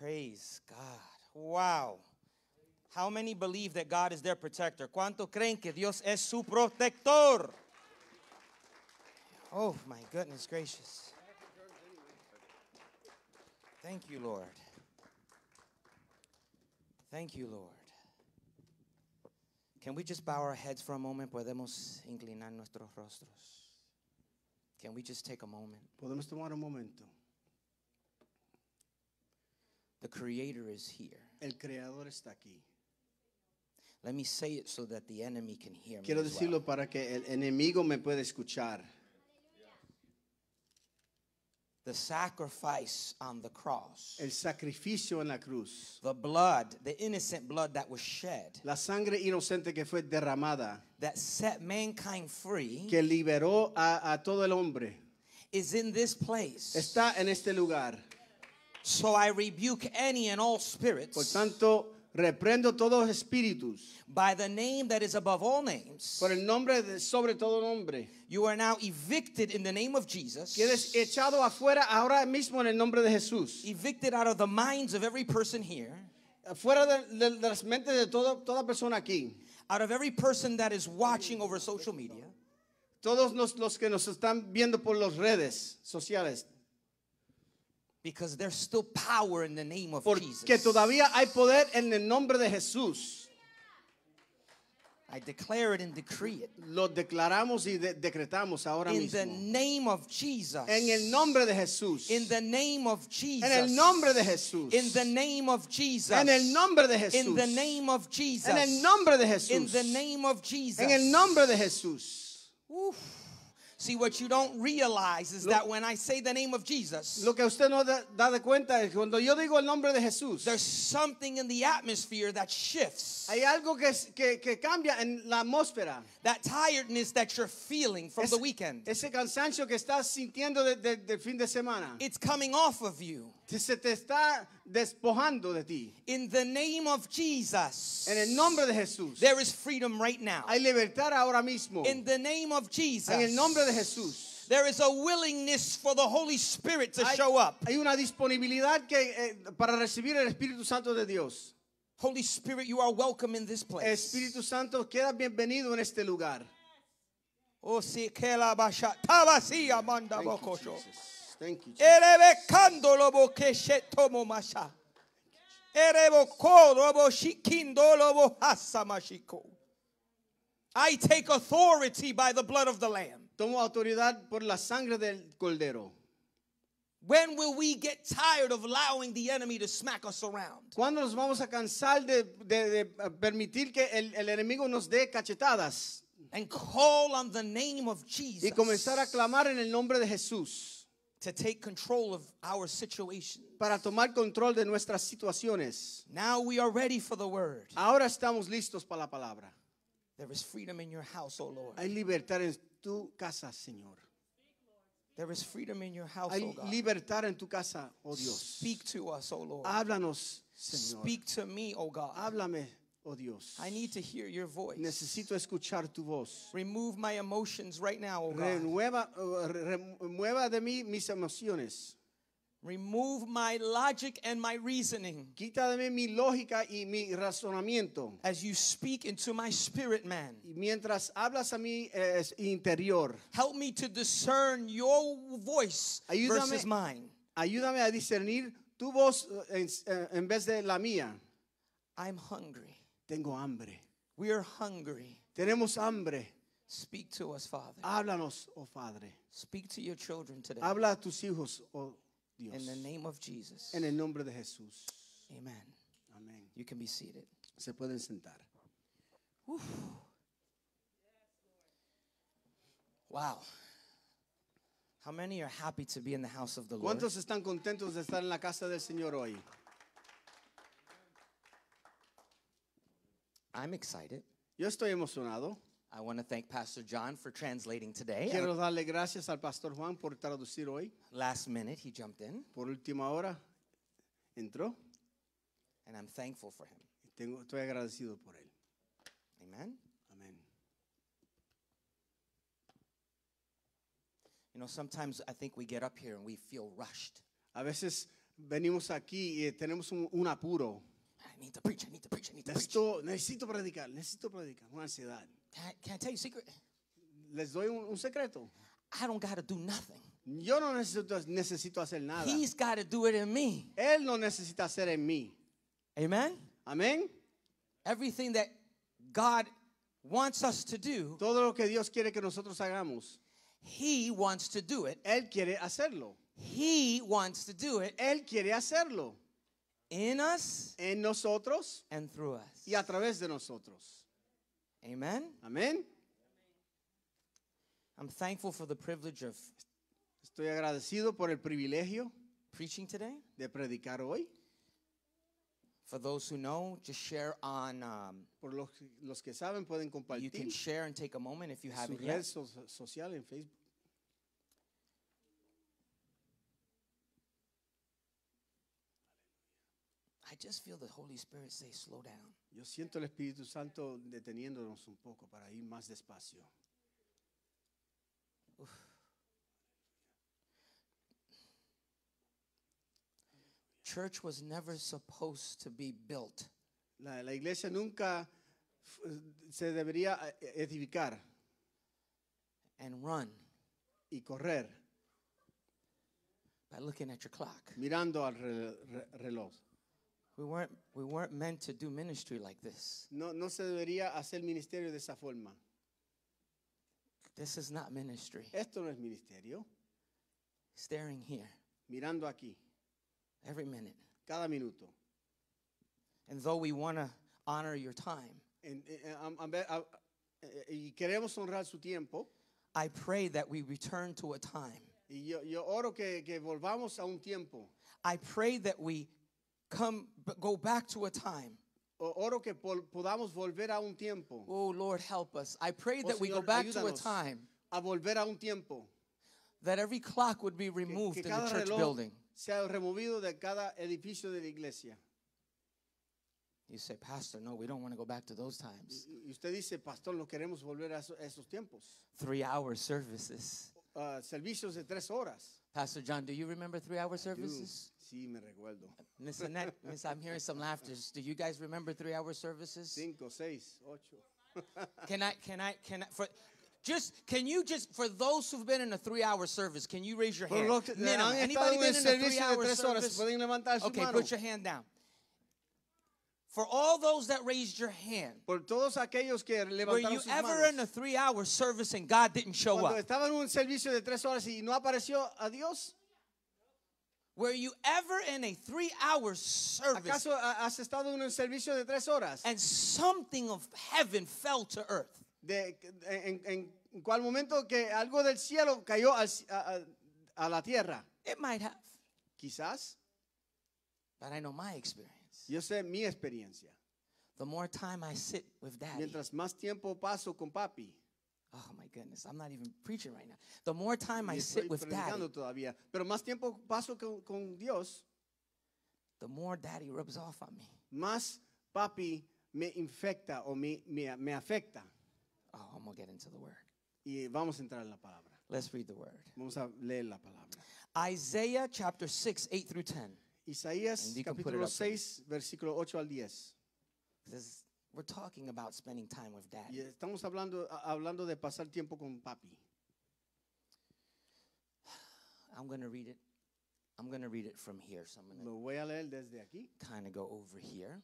Praise God. Wow. How many believe that God is their protector? ¿Cuánto creen que Dios es su protector? Oh, my goodness gracious. Thank you, Lord. Thank you, Lord. Can we just bow our heads for a moment? Podemos inclinar nuestros rostros. Can we just take a moment? Podemos tomar un momento. The creator is here. El creador está aquí. Let me say it so that the enemy can hear Quiero me. Quiero decirlo well. para que el enemigo me pueda escuchar. The sacrifice on the cross. El sacrificio en la cruz. The blood, the innocent blood that was shed. La sangre inocente que fue derramada. That set mankind free. Que liberó a, a todo el hombre. Is in this place. Está en este lugar. So I rebuke any and all spirits. Por tanto, reprendo todos espíritus. By the name that is above all names. Por el nombre de, sobre todo nombre. You are now evicted in the name of Jesus. Quedes echado afuera ahora mismo en el nombre de Jesús. Evicted out of the minds of every person here. Fuera de, de, de las mentes de todo, toda persona aquí. Out of every person that is watching over social media. Todos los, los que nos están viendo por las redes sociales. Because there's still power in the name of Porque Jesus. todavía hay poder en el nombre de Jesús. I declare it and decree it. Lo declaramos y de decretamos ahora in mismo. The name of Jesus. En el nombre de Jesús. In the name of Jesus. En el nombre de Jesús. In the name of Jesus. En el nombre de Jesús. In the name of Jesus. En el nombre de Jesús. In the name of Jesus. En el nombre de Jesús. Uf. See, what you don't realize is lo, that when I say the name of Jesus, lo que usted no da, da de cuenta es cuando yo digo el nombre de Jesús, there's something in the atmosphere that shifts. Hay algo que, que, que cambia en la atmósfera. That tiredness that you're feeling from es, the weekend. Ese cansancio que estás sintiendo del de, de fin de semana. It's coming off of you. Se te está despojando de ti. In the name of Jesus. En el nombre de Jesús. There is freedom right now. Hay libertad ahora mismo. In the name of Jesus. En el nombre de Jesús. There is a willingness for the Holy Spirit to hay, show up. Hay una disponibilidad que, eh, para recibir el Espíritu Santo de Dios. Holy Spirit, you are welcome in this place. Espíritu Santo, queda bienvenido en este lugar. Oh, si que la basha, tabasi amanda bokosho. Thank you. Jesus. I take authority by the blood of the lamb. Tomo autoridad por la sangre del cordero. When will we get tired of allowing the enemy to smack us around? ¿Cuándo nos vamos a cansar de, de, de eh, permitir que el, el enemigo nos dé cachetadas? And call on the name of Jesus. Y comenzar a clamar en el nombre de Jesús. to take control of our situation. Para tomar control de nuestras situaciones. Now we are ready for the word. Ahora estamos listos para la palabra. There is freedom in your house, O oh Lord. Hay libertad en tu casa, Señor. There is freedom in your house, Hay libertad en tu casa, oh Dios. Speak to us, oh Lord. Háblanos, Señor. Speak to me, oh God. Háblame, Oh Dios. I need to hear your voice. Necesito escuchar tu voz. Remove my emotions right now, oh Renueva, uh, remueva de mí mis emociones. Remove my logic and my reasoning. Quita de mí mi lógica y mi razonamiento. As you speak into my spirit man. Y mientras hablas a mi eh, interior. Help me to discern your voice ayúdame, versus mine. Ayúdame a discernir tu voz eh, en, eh, en vez de la mía. I'm hungry. Tengo hambre. We are hungry. Tenemos hambre. Speak to us, Father. Háblanos, oh Padre. Speak to your children today. Habla a tus hijos, oh Dios. In the name of Jesus. En el nombre de Jesús. Amen. Amen. You can be seated. Se pueden sentar. Uf. Wow. How many are happy to be in the house of the Lord? ¿Cuántos están contentos de estar en la casa del Señor hoy? I'm excited. Yo estoy emocionado. I want to thank Pastor John for translating today. Quiero darle gracias al Pastor Juan por traducir hoy. Last minute, he jumped in, Por última hora entró. and I'm thankful for him. Tengo, estoy agradecido por él. Amen. Amén. You know, sometimes I think we get up here and we feel rushed. A veces venimos aquí y tenemos un, un apuro. need to preach, I need to preach, I need to Necesito, necesito predicar, necesito predicar. Una ansiedad. Can I, can I tell you a secret? Les doy un, un secreto. I don't got to do nothing. Yo no necesito, necesito hacer nada. He's got to do it in me. Él no necesita hacer en mí. Amen. Amén. Everything that God wants us to do, Todo lo que Dios quiere que nosotros hagamos, he wants to do it. él quiere hacerlo. He wants to do it. Él quiere hacerlo. in us en nosotros and through us. y a través de nosotros. Amen. Amén. I'm thankful for the privilege of Estoy agradecido por el privilegio preaching today. de predicar hoy. For those who know, just share on. Um, por los, los que saben pueden compartir. You can share and take a moment if you haven't yet. Red social en Facebook. I just feel the Holy Spirit say, slow down. Yo siento el Espíritu Santo deteniéndonos un poco para ir más despacio. Uf. Church was never supposed to be built. La, la iglesia nunca se debería eh, edificar. And run. Y correr. By looking at your clock. Mirando al reloj. We weren't, we weren't meant to do ministry like this. No, no se debería hacer ministerio de esa forma. This is not ministry. Esto no es ministerio. Staring here. Mirando aquí. Every minute. Cada minuto. And though we want to honor your time. And, and, and, y queremos honrar su tiempo. I pray that we return to a time. Y yo, yo oro que, que volvamos a un tiempo. I pray that we come go back to a time Oro que podamos volver a un tiempo. Oh Lord, help us. I pray oh, that Señor, we go back to a time a volver a un tiempo that every clock would be removed que, que in the church building. Sea removido de cada edificio de la iglesia. You say, Pastor, no, we don't want to go back to those times. Y usted dice, Pastor, no queremos volver a esos tiempos. Three hour services uh, servicios de tres horas. Pastor John, do you remember three hour services? Sí, me recuerdo. Miss Annette, Miss, I'm hearing some laughter. Do you guys remember three hour services? Cinco, seis, ocho. can I, can I, can I, for, just can you just for those who've been in a three-hour service, can you raise your hand? Anybody been in a three-hour service? Okay, put your hand down. For all those that raised your hand, por todos aquellos que levantaron were you sus ever manos, in a three-hour service and God didn't show up? Were you ever in a three-hour service ¿acaso has estado en un servicio de tres horas? and something of heaven fell to earth? De- en, en- en cuál momento que algo del cielo cayó al a- a la tierra? It might have, Quizás, but I know my experience. Yo sé mi experiencia. The more time I sit with daddy. Mientras más tiempo paso con papi. Oh my goodness, I'm not even preaching right now. The more time I sit with daddy. Todavía, pero más tiempo paso con, con Dios. The more daddy rubs off on me. Más papi me infecta o me, me, me afecta. Oh, I'm going to get into the word. Y vamos a entrar en la palabra. Let's read the word. Vamos a leer la palabra. Isaiah chapter 6, 8 through 10. Isaías capítulo 6, versículo 8 al 10. Says, We're talking about spending time with dad. Y estamos hablando, hablando de pasar tiempo con papi. I'm going to read it. I'm going to read it from here. So I'm going Lo voy a leer desde aquí. to kind of go over here.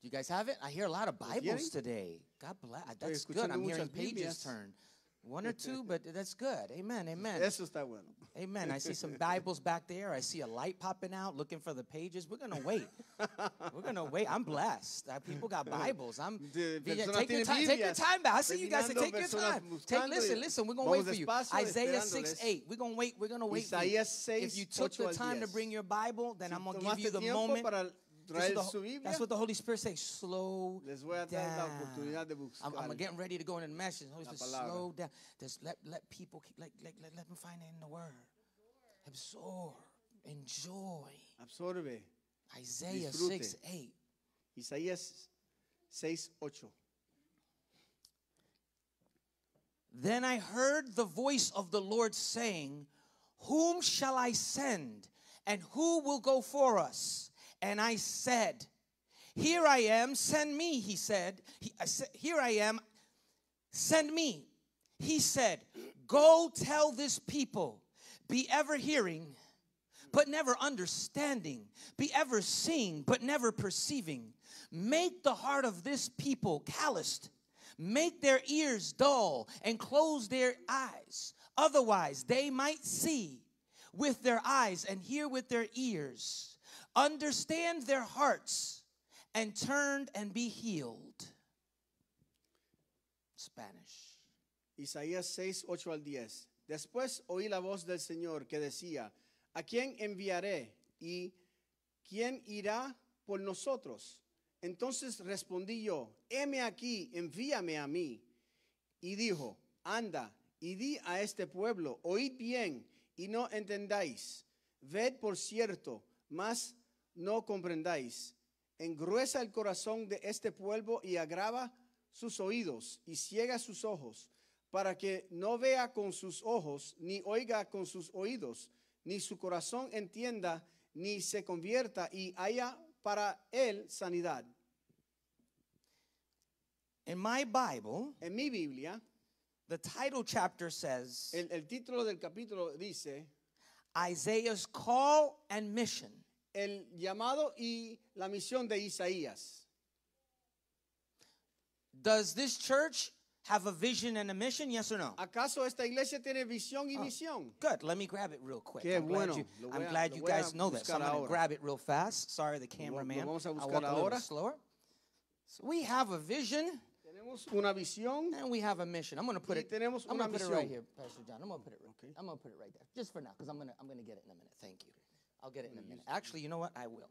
Do you guys have it? I hear a lot of Bibles today. God bless. That's good. I'm hearing muchas pages Biblias. One or two, but that's good. Amen, amen. just that one. Amen. I see some Bibles back there. I see a light popping out looking for the pages. We're going to wait. We're going to wait. I'm blessed. Uh, people got Bibles. I'm Dude, yeah, take, your time, take your time back. I see you guys. Say, take your time. Take, listen, listen. We're going to wait for you. Isaiah 6, 8. We're going to wait. We're going to wait Isaiah 6, If you took the time to bring your Bible, then I'm going to give you the moment the, su Biblia. That's what the Holy Spirit says. Slow Les voy a traer down. la oportunidad de buscar. I'm, I'm getting ready to go in the message. Holy Spirit, slow down. Just let, let people, like let, let, let them find it in the Word. Absorb. Enjoy. Absorbe. Isaiah Disfrute. 6, 8. Isaías 6, 8. Then I heard the voice of the Lord saying, Whom shall I send? And who will go for us? And I said, Here I am, send me, he said. Here I am, send me. He said, Go tell this people, be ever hearing, but never understanding, be ever seeing, but never perceiving. Make the heart of this people calloused, make their ears dull, and close their eyes. Otherwise, they might see with their eyes and hear with their ears understand their hearts, and turn and be healed. Spanish. Isaías 6, 8 al 10. Después oí la voz del Señor que decía, ¿a quién enviaré? ¿Y quién irá por nosotros? Entonces respondí yo, heme aquí, envíame a mí. Y dijo, anda, y di a este pueblo, oíd bien y no entendáis. Ved por cierto, más no comprendáis. Engruesa el corazón de este pueblo y agrava sus oídos y ciega sus ojos, para que no vea con sus ojos, ni oiga con sus oídos, ni su corazón entienda, ni se convierta y haya para él sanidad. In my Bible, en mi Biblia, the title chapter says, el, título del capítulo dice, Isaiah's call and mission. el llamado y la misión de Isaías. Does this church have a vision and a mission? Yes or no? ¿Acaso esta iglesia tiene visión y ah, misión? Good. Let me grab it real quick. Qué I'm bueno. glad you, I'm a, glad you guys know that. So I'm going to grab it real fast. Sorry, the cameraman. Lo vamos a buscar I'll walk ahora. slower. So we have a vision. Tenemos una visión. And we have a mission. I'm going to put it. Tenemos I'm going to put it right here, Pastor John. I'm going to put it. Right, okay. I'm going to put it right there, just for now, because I'm going to I'm going to get it in a minute. Thank you. I'll get it in a minute. Actually, you know what? I will.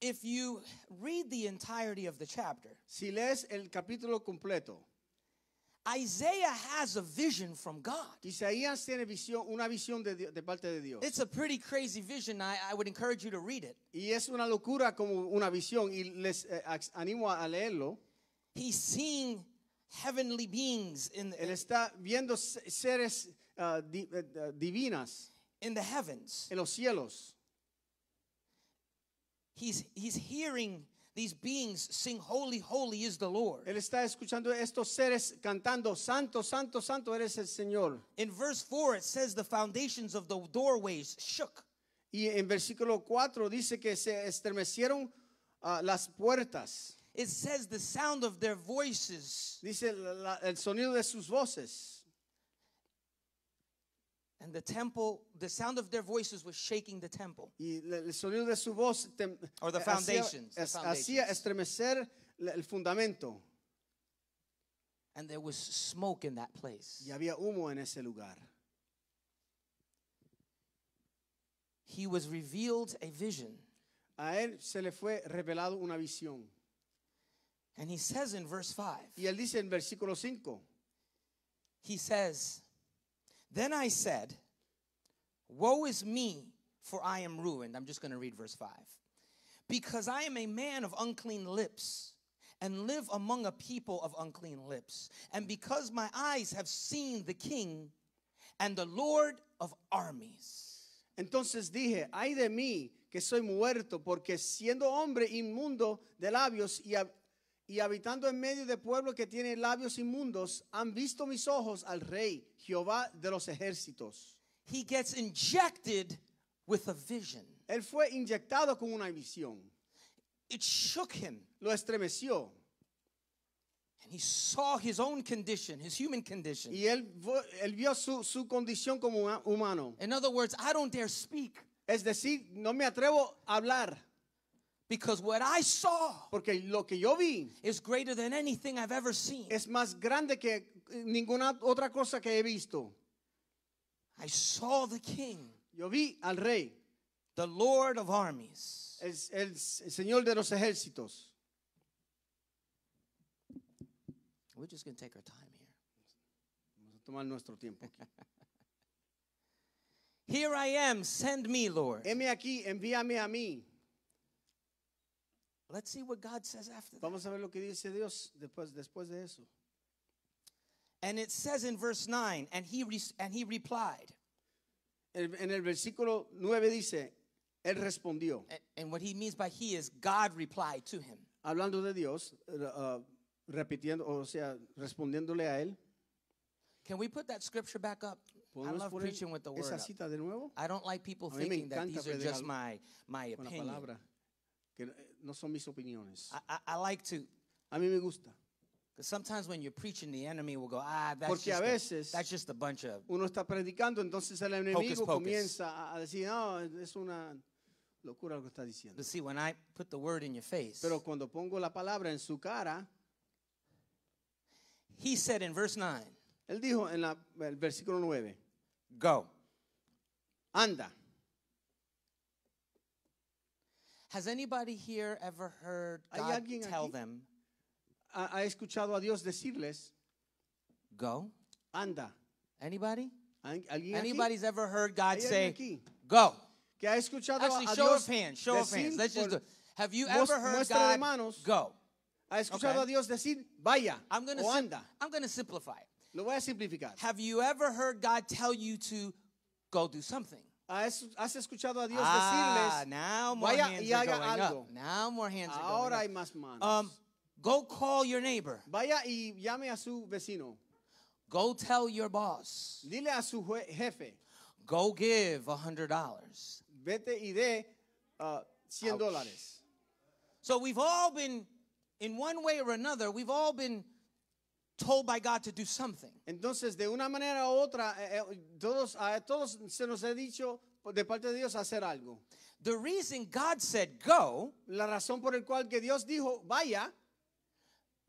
If you read the entirety of the chapter, si lees el capítulo completo, Isaiah has a vision from God. Isaías tiene visión, una visión de, de parte de Dios. It's a pretty crazy vision. I, I would encourage you to read it. Y es una locura como una visión y les eh, animo a leerlo. He's seeing heavenly beings in the, Él está viendo seres uh, di, uh, divinas in the heavens. en los cielos. He's, he's hearing these beings sing holy, holy is the Lord. Él está escuchando estos seres cantando santo, santo, santo eres el Señor. In verse 4 it says the foundations of the doorways shook. Y en versículo 4 dice que se estremecieron uh, las puertas. It says the sound of their voices. Dice la, el sonido de sus voces. And the temple, the sound of their voices was shaking the temple. Y el sonido de su voz tem, or the eh, foundations, hacía, estremecer el fundamento. And there was smoke in that place. Y había humo en ese lugar. He was revealed a vision. A él se le fue revelado una visión. And he says in verse 5. Y él dice en versículo 5. He says then I said, Woe is me, for I am ruined. I'm just going to read verse 5. Because I am a man of unclean lips and live among a people of unclean lips. And because my eyes have seen the King and the Lord of armies. Entonces dije, ay de mí que soy muerto, porque siendo hombre inmundo de labios y, y habitando en medio de pueblo que tiene labios inmundos, han visto mis ojos al rey, Jehová de los ejércitos. He gets Él fue inyectado con una visión. It Lo estremeció. Y él, vio su, condición como humano. In other words, I don't dare speak. Es decir, no me atrevo a hablar. Because what I saw Porque lo que yo vi is greater than anything I've ever seen. es más grande que eh, ninguna otra cosa que he visto. I saw the king, Yo vi al rey, the Lord of armies. el, el señor de los ejércitos. We're just going to take our time here. Vamos a tomar nuestro tiempo aquí. Here I am, send me, Lord. Heme aquí, envíame a mí. Let's see what God says after Vamos a ver lo que dice Dios después, después de eso. And it says in verse 9, and he, re- and he replied. En, el versículo 9 dice, él respondió. And, and, what he means by he is God replied to him. Hablando de Dios, uh, repitiendo, o sea, respondiéndole a él. Can we put that scripture back up? I love preaching with the word. Esa cita de nuevo? I don't like people thinking that these are just my my opinion. que eh, no son mis opiniones. I, I, I like to. A mí me gusta. Because sometimes when you're preaching, the enemy will go, ah, that's, Porque just a veces a, that's just a bunch of. Uno está predicando, entonces el enemigo hocus pocus. comienza a decir, no, es una locura lo que está diciendo. But see, when I put the word in your face, Pero cuando pongo la palabra en su cara, he said in verse 9, él dijo en la, el versículo 9, go. Anda. Has anybody here ever heard God tell them? Ha, escuchado a Dios decirles, go? Anda. Anybody? ¿Alguien Anybody's aquí? ever heard God say, aquí? go? Que ha escuchado Actually, a show Dios of hands, show of hands. Let's just do it. Have you ever heard God manos, go? Ha escuchado okay. a Dios decir, vaya I'm gonna o anda. I'm going to simplify it. Lo voy a simplificar. Have you ever heard God tell you to go do something? Ah, Has escuchado a Dios ah, decirles, now more vaya hands y are haga going algo. Up. Now more hands are going hay up. más manos. Um, go call your neighbor. Vaya y llame a su vecino. Go tell your boss. Dile a su jefe. Go give a $100. Vete y dé uh, cien dólares. So we've all been, in one way or another, we've all been told by God to do something. Entonces, de una manera u otra, eh, eh, todos, a todos se nos ha dicho de parte de Dios hacer algo. The reason God said go, la razón por el cual que Dios dijo vaya,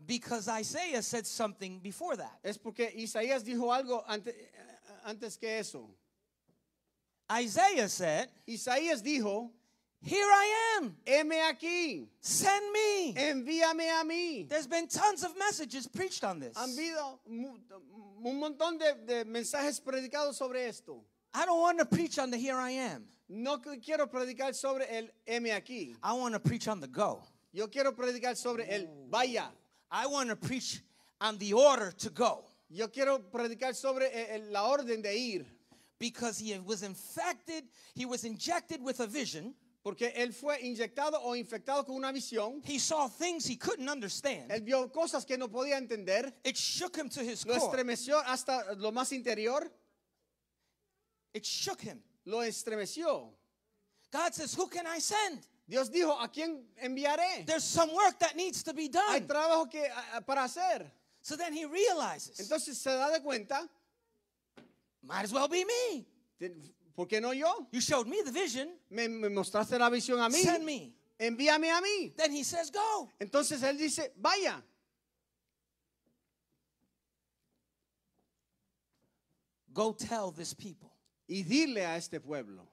because Isaiah said something before that. Es porque Isaías dijo algo antes, eh, antes que eso. Isaiah said, Isaías dijo, Here I am. Heme aquí. Send me. Envíame a mí. There's been tons of messages preached on this. Han habido un montón de, de mensajes predicados sobre esto. I don't want to preach on the here I am. No quiero predicar sobre el heme aquí. I want to preach on the go. Yo quiero predicar sobre el vaya. I want to preach on the order to go. Yo quiero predicar sobre eh, el, la orden de ir. Because he was infected, he was injected with a vision. Porque él fue inyectado o infectado con una visión. things couldn't understand. Él vio cosas que no podía entender. lo estremeció hasta lo más interior. Lo estremeció. God says, "Who can I send?" Dios dijo, ¿a quién enviaré? There's some work that needs to be done. Hay trabajo que para hacer. Entonces se da de cuenta. Might as well be me. ¿Por qué no yo? You showed me the vision. Me, me mostraste la visión a mí. Send me. Envíame a mí. Then he says, Go. Entonces él dice, vaya. Go tell this people. Y dile a este pueblo.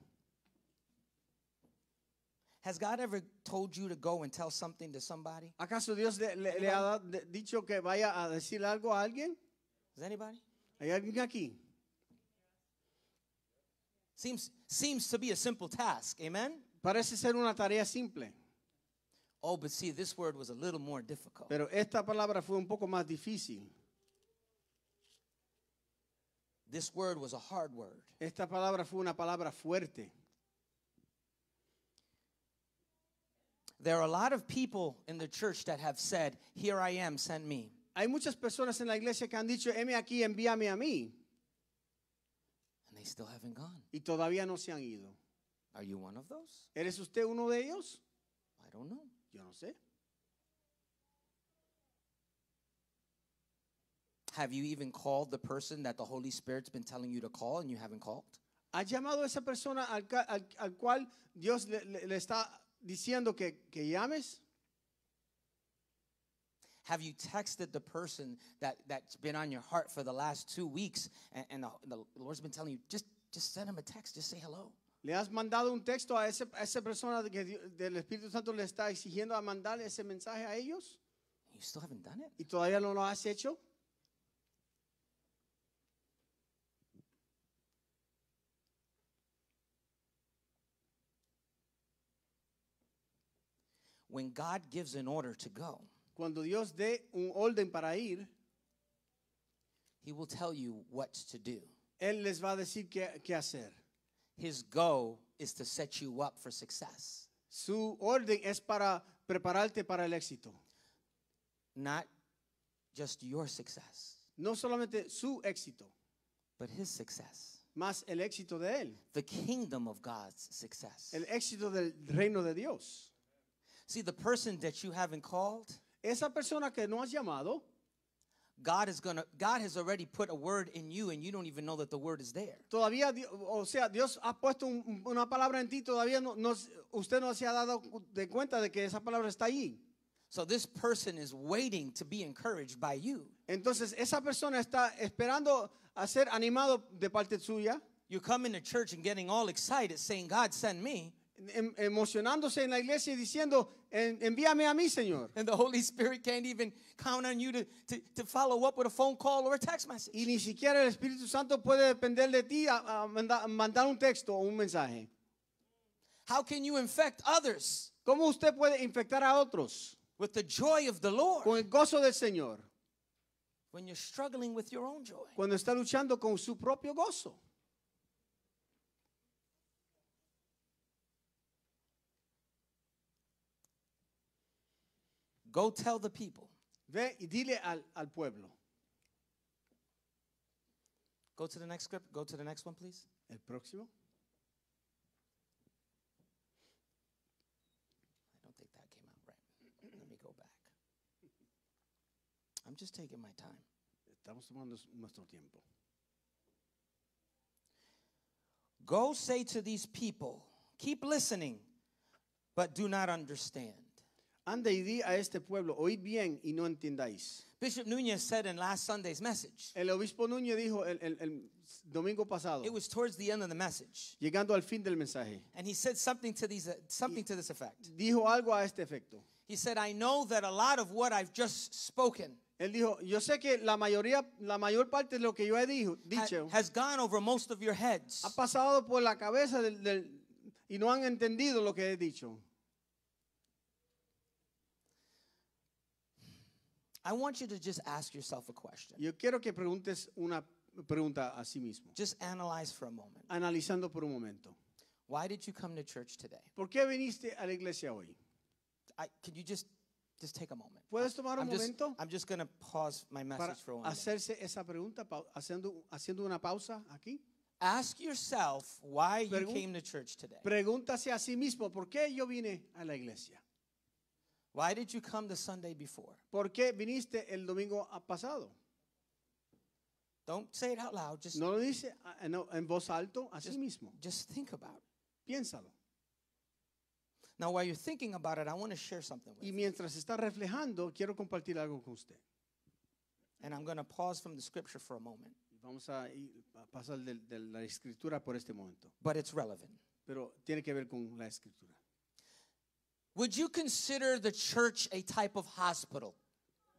Has God ever told you to go and tell something to somebody? ¿Acaso Dios le, le, le ha dicho que vaya a decir algo a alguien? Is anybody? ¿Hay alguien aquí? Seems, seems to be a simple task, amen? Parece ser una tarea simple. Oh, but see, this word was a little more difficult. Pero esta palabra fue un poco más difícil. This word was a hard word. Esta palabra fue una palabra fuerte. There are a lot of people in the church that have said, "Here I am, send me." Hay muchas personas en la iglesia que han dicho, "Heme aquí, envíame a mí." still haven't gone. y todavía no se han ido. Are you one of those? ¿Eres usted uno de ellos? I don't know. Yo no sé. Have you even called the person that the Holy Spirit's been telling you to call and you haven't called? ¿Has llamado a esa persona al, al, al cual Dios le, le, le está diciendo que, que llames? Have you texted the person that, that's been on your heart for the last two weeks and, and the, the, Lord's been telling you, just, just send him a text, just say hello? ¿Le has mandado un texto a, ese, a esa persona que del Espíritu Santo le está exigiendo a mandar ese mensaje a ellos? You still haven't done it? ¿Y todavía no lo has hecho? When God gives an order to go, cuando Dios dé un orden para ir, He will tell you what to do. Él les va a decir qué, qué hacer. His go is to set you up for success. Su orden es para prepararte para el éxito. Not just your success. No solamente su éxito, but his success. Más el éxito de él. The kingdom of God's success. El éxito del reino de Dios. See the person that you haven't called esa persona que no has llamado, God is gonna God has already put a word in you and you don't even know that the word is there. Todavía o sea, Dios ha puesto una palabra en ti todavía no, usted no se ha dado de cuenta de que esa palabra está allí. So this person is waiting to be encouraged by you. Entonces esa persona está esperando a ser animado de parte suya. You come into church and getting all excited saying God send me. Em, emocionándose en la iglesia diciendo envíame a mí, Señor. And the Holy Spirit can't even count on you to, to, to follow up with a phone call or a text message. Y ni siquiera el Espíritu Santo puede depender de ti a, a manda, mandar un texto o un mensaje. How can you infect others? ¿Cómo usted puede infectar a otros? With the joy of the Lord. Con el gozo del Señor. When you're struggling with your own joy. Cuando está luchando con su propio gozo. Go tell the people. Ve y dile al, al pueblo. Go to the next script. Go to the next one, please. El próximo. I don't think that came out right. Let me go back. I'm just taking my time. Estamos tomando nuestro tiempo. Go say to these people, keep listening, but do not understand. Ande y di a este pueblo, oíd bien y no entendáis. Bishop Núñez said in last Sunday's message. El obispo Núñez dijo el, el, el domingo pasado. It was towards the end of the message. Llegando al fin del mensaje. And he said something to these something to this effect. Dijo algo a este efecto. He said, "I know that a lot of what I've just spoken." Él dijo, yo sé que la mayoría, la mayor parte de lo que yo he dijo, dicho, has gone over most of your heads. Ha pasado por la cabeza del, del y no han entendido lo que he dicho. I want you to just ask yourself a question. Yo quiero que preguntes una pregunta a sí mismo. Just analyze for a moment. Analizando por un momento. Why did you come to church today? ¿Por qué viniste a la iglesia hoy? I, could you just just take a moment? ¿Puedes tomar un I'm momento? Just, I'm just going to pause my message Para for a hacerse esa pregunta haciendo haciendo una pausa aquí. Ask yourself why Pregun you came to church today. Pregúntase a sí mismo por qué yo vine a la iglesia. Why did you come the Sunday before? ¿Por qué viniste el domingo pasado? Don't say it out loud. Just no lo dice ah, en, eh, en voz alto a sí mismo. Just think about it. Piénsalo. Now, while you're thinking about it, I want to share something with you. y mientras está reflejando, quiero compartir algo con usted. And I'm going to pause from the scripture for a moment, Vamos a, pasar de la escritura por este momento. but it's relevant. Pero tiene que ver con la escritura. Would you consider the church a type of hospital?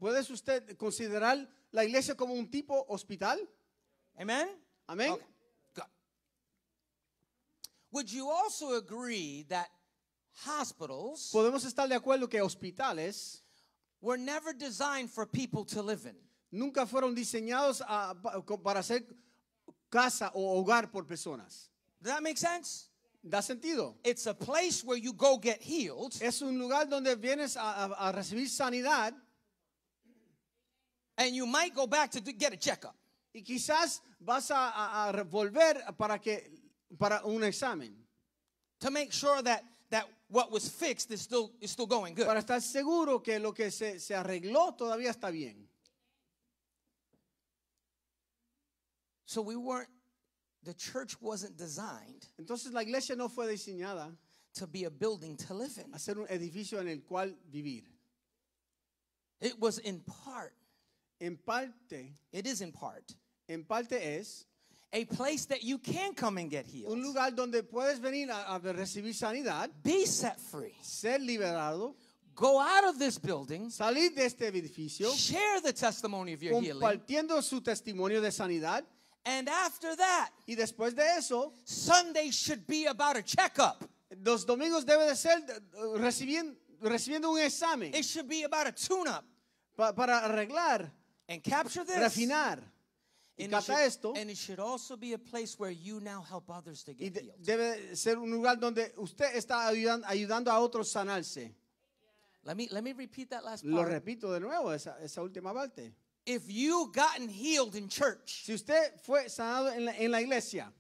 ¿Puedes usted considerar la iglesia como un tipo hospital? Amen? Amén. Okay. Would you also agree that hospitals Podemos estar de acuerdo que hospitales were never designed for people to live in? Nunca fueron diseñados ah, a, para ser casa o hogar por personas. Does that make sense? da sentido. It's a place where you go get healed. Es un lugar donde vienes a, a, a recibir sanidad. And you might go back to get a checkup. Y quizás vas a, a volver para que para un examen. To make sure that that what was fixed is still is still going good. Para estar seguro que lo que se, se arregló todavía está bien. So we weren't the church wasn't designed Entonces la iglesia no fue diseñada to be a building to live in. Hacer un edificio en el cual vivir. It was in part, En parte, it is in part, en parte es a place that you can come and get healed. un lugar donde puedes venir a, a recibir sanidad, be set free, ser liberado, go out of this building, salir de este edificio share the testimony of your healing, compartiendo su testimonio de sanidad And after that, y después de eso, Sunday should be about a checkup. Los domingos debe de ser eh, recibiendo, recibiendo un examen. It should be about a tune-up. Pa para arreglar, and capture this. refinar. Y and capta it should, esto. And it should also be a place where you now help others to get de healed. debe ser un lugar donde usted está ayudando, ayudando a otros sanarse. Let me, let me repeat that last part. Lo repito de nuevo, esa, esa última parte. If you gotten healed in church, si usted fue sanado en la, en la iglesia,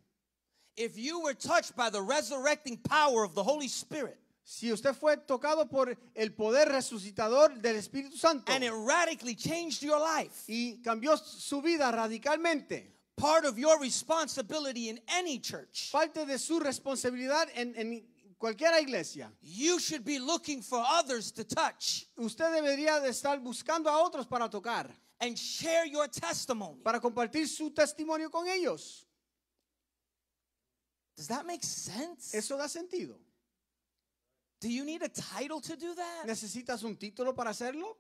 if you were touched by the resurrecting power of the Holy Spirit, si usted fue tocado por el poder resucitador del Espíritu Santo and it radically changed your life, y cambió su vida radicalmente, part of your responsibility in any church, parte de su responsabilidad en, en cualquier iglesia. You should be looking for others to touch. Usted debería de estar buscando a otros para tocar. and share your testimony. Para compartir su testimonio con ellos. Does that make sense? Eso da sentido. Do you need a title to do that? ¿Necesitas un título para hacerlo?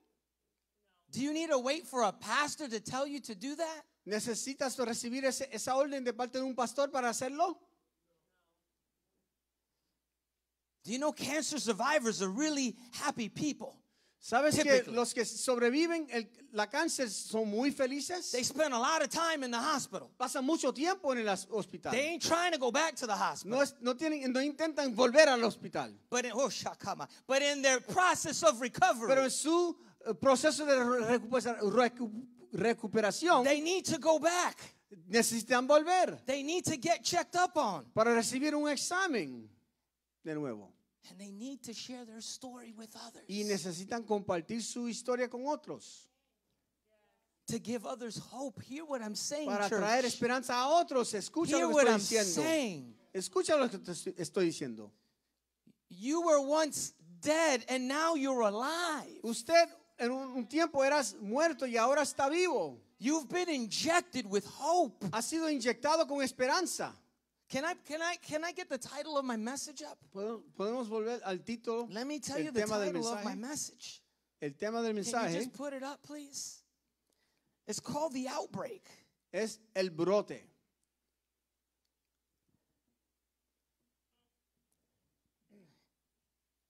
Do you need to wait for a pastor to tell you to do that? ¿Necesitas recibir ese, esa orden de parte de un pastor para hacerlo? Do you know cancer survivors are really happy people? ¿Sabes que los que sobreviven el- la cáncer son muy felices? They spend a lot of time in the hospital. Pasan mucho tiempo en el hospital. They ain't trying to go back to the hospital. No, es- no tienen, no intentan volver al hospital. But in, oh, shakama. But in their process of Pero recovery, en su eh, proceso de recuperación they need to go back. necesitan volver They need to get checked up on. para recibir un examen de nuevo. And they need to share their story with others. Y necesitan compartir su historia con otros. To give others hope. Hear what I'm saying, Para church. traer esperanza a otros. Escucha Hear lo que estoy I'm diciendo. Escucha lo que te estoy diciendo. You were once dead and now you're alive. Usted en un tiempo eras muerto y ahora está vivo. You've been injected with hope. Ha sido inyectado con esperanza. Can I, can I, can I get the title of my message up? Podemos volver al título. Let me tell you the title of my message. El tema del mensaje. Can you just put it up, please? It's called the outbreak. Es el brote.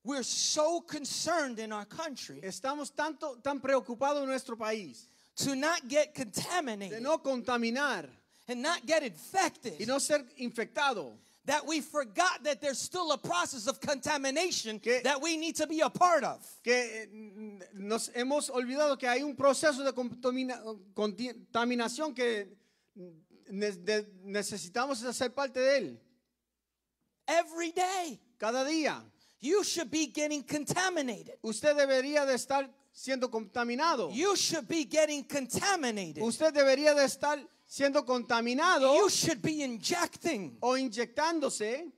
We're so concerned in our country. Estamos tanto tan preocupados en nuestro país. To not get contaminated. De no contaminar and not get infected. Y no ser infectado. That we forgot that there's still a process of contamination that we need to be a part of. Que eh, nos hemos olvidado que hay un proceso de contaminación que necesitamos hacer parte de él. Every day. Cada día. You should be getting contaminated. Usted debería de estar siendo contaminado. You should be getting contaminated. Usted debería de estar siendo contaminado you should be injecting. o inyectándose.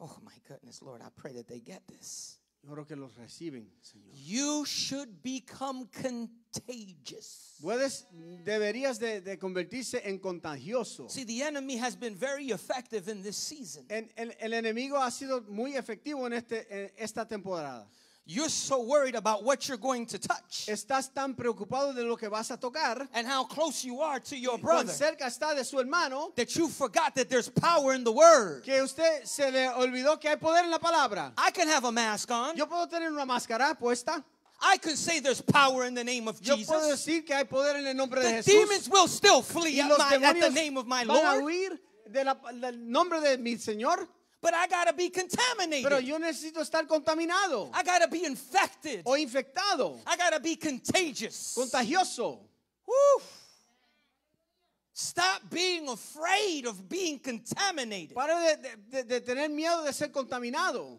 Oh my goodness, Lord, I pray that they get this. Oro que los reciben, Señor. You should become contagious. Puedes, deberías de, de convertirse en contagioso. See, the enemy has been very effective in this season. En, el, el enemigo ha sido muy efectivo en, este, en esta temporada. You're so worried about what you're going to touch. Estás tan preocupado de lo que vas a tocar. And how close you are to your brother. cerca está de su hermano. That you forgot that there's power in the word. Que usted se le olvidó que hay poder en la palabra. I can have a mask on. Yo puedo tener una máscara puesta. I can say there's power in the name of Jesus. Yo puedo decir que hay poder en el nombre the de Jesús. demons will still flee at, my, at, the name of my Lord. de la, del nombre de mi Señor. But I gotta be contaminated. Pero yo necesito estar contaminado. I gotta be infected. O infectado. I gotta be contagious. Contagioso. Woo. Stop being afraid of being contaminated. Para de, de, de tener miedo de ser contaminado.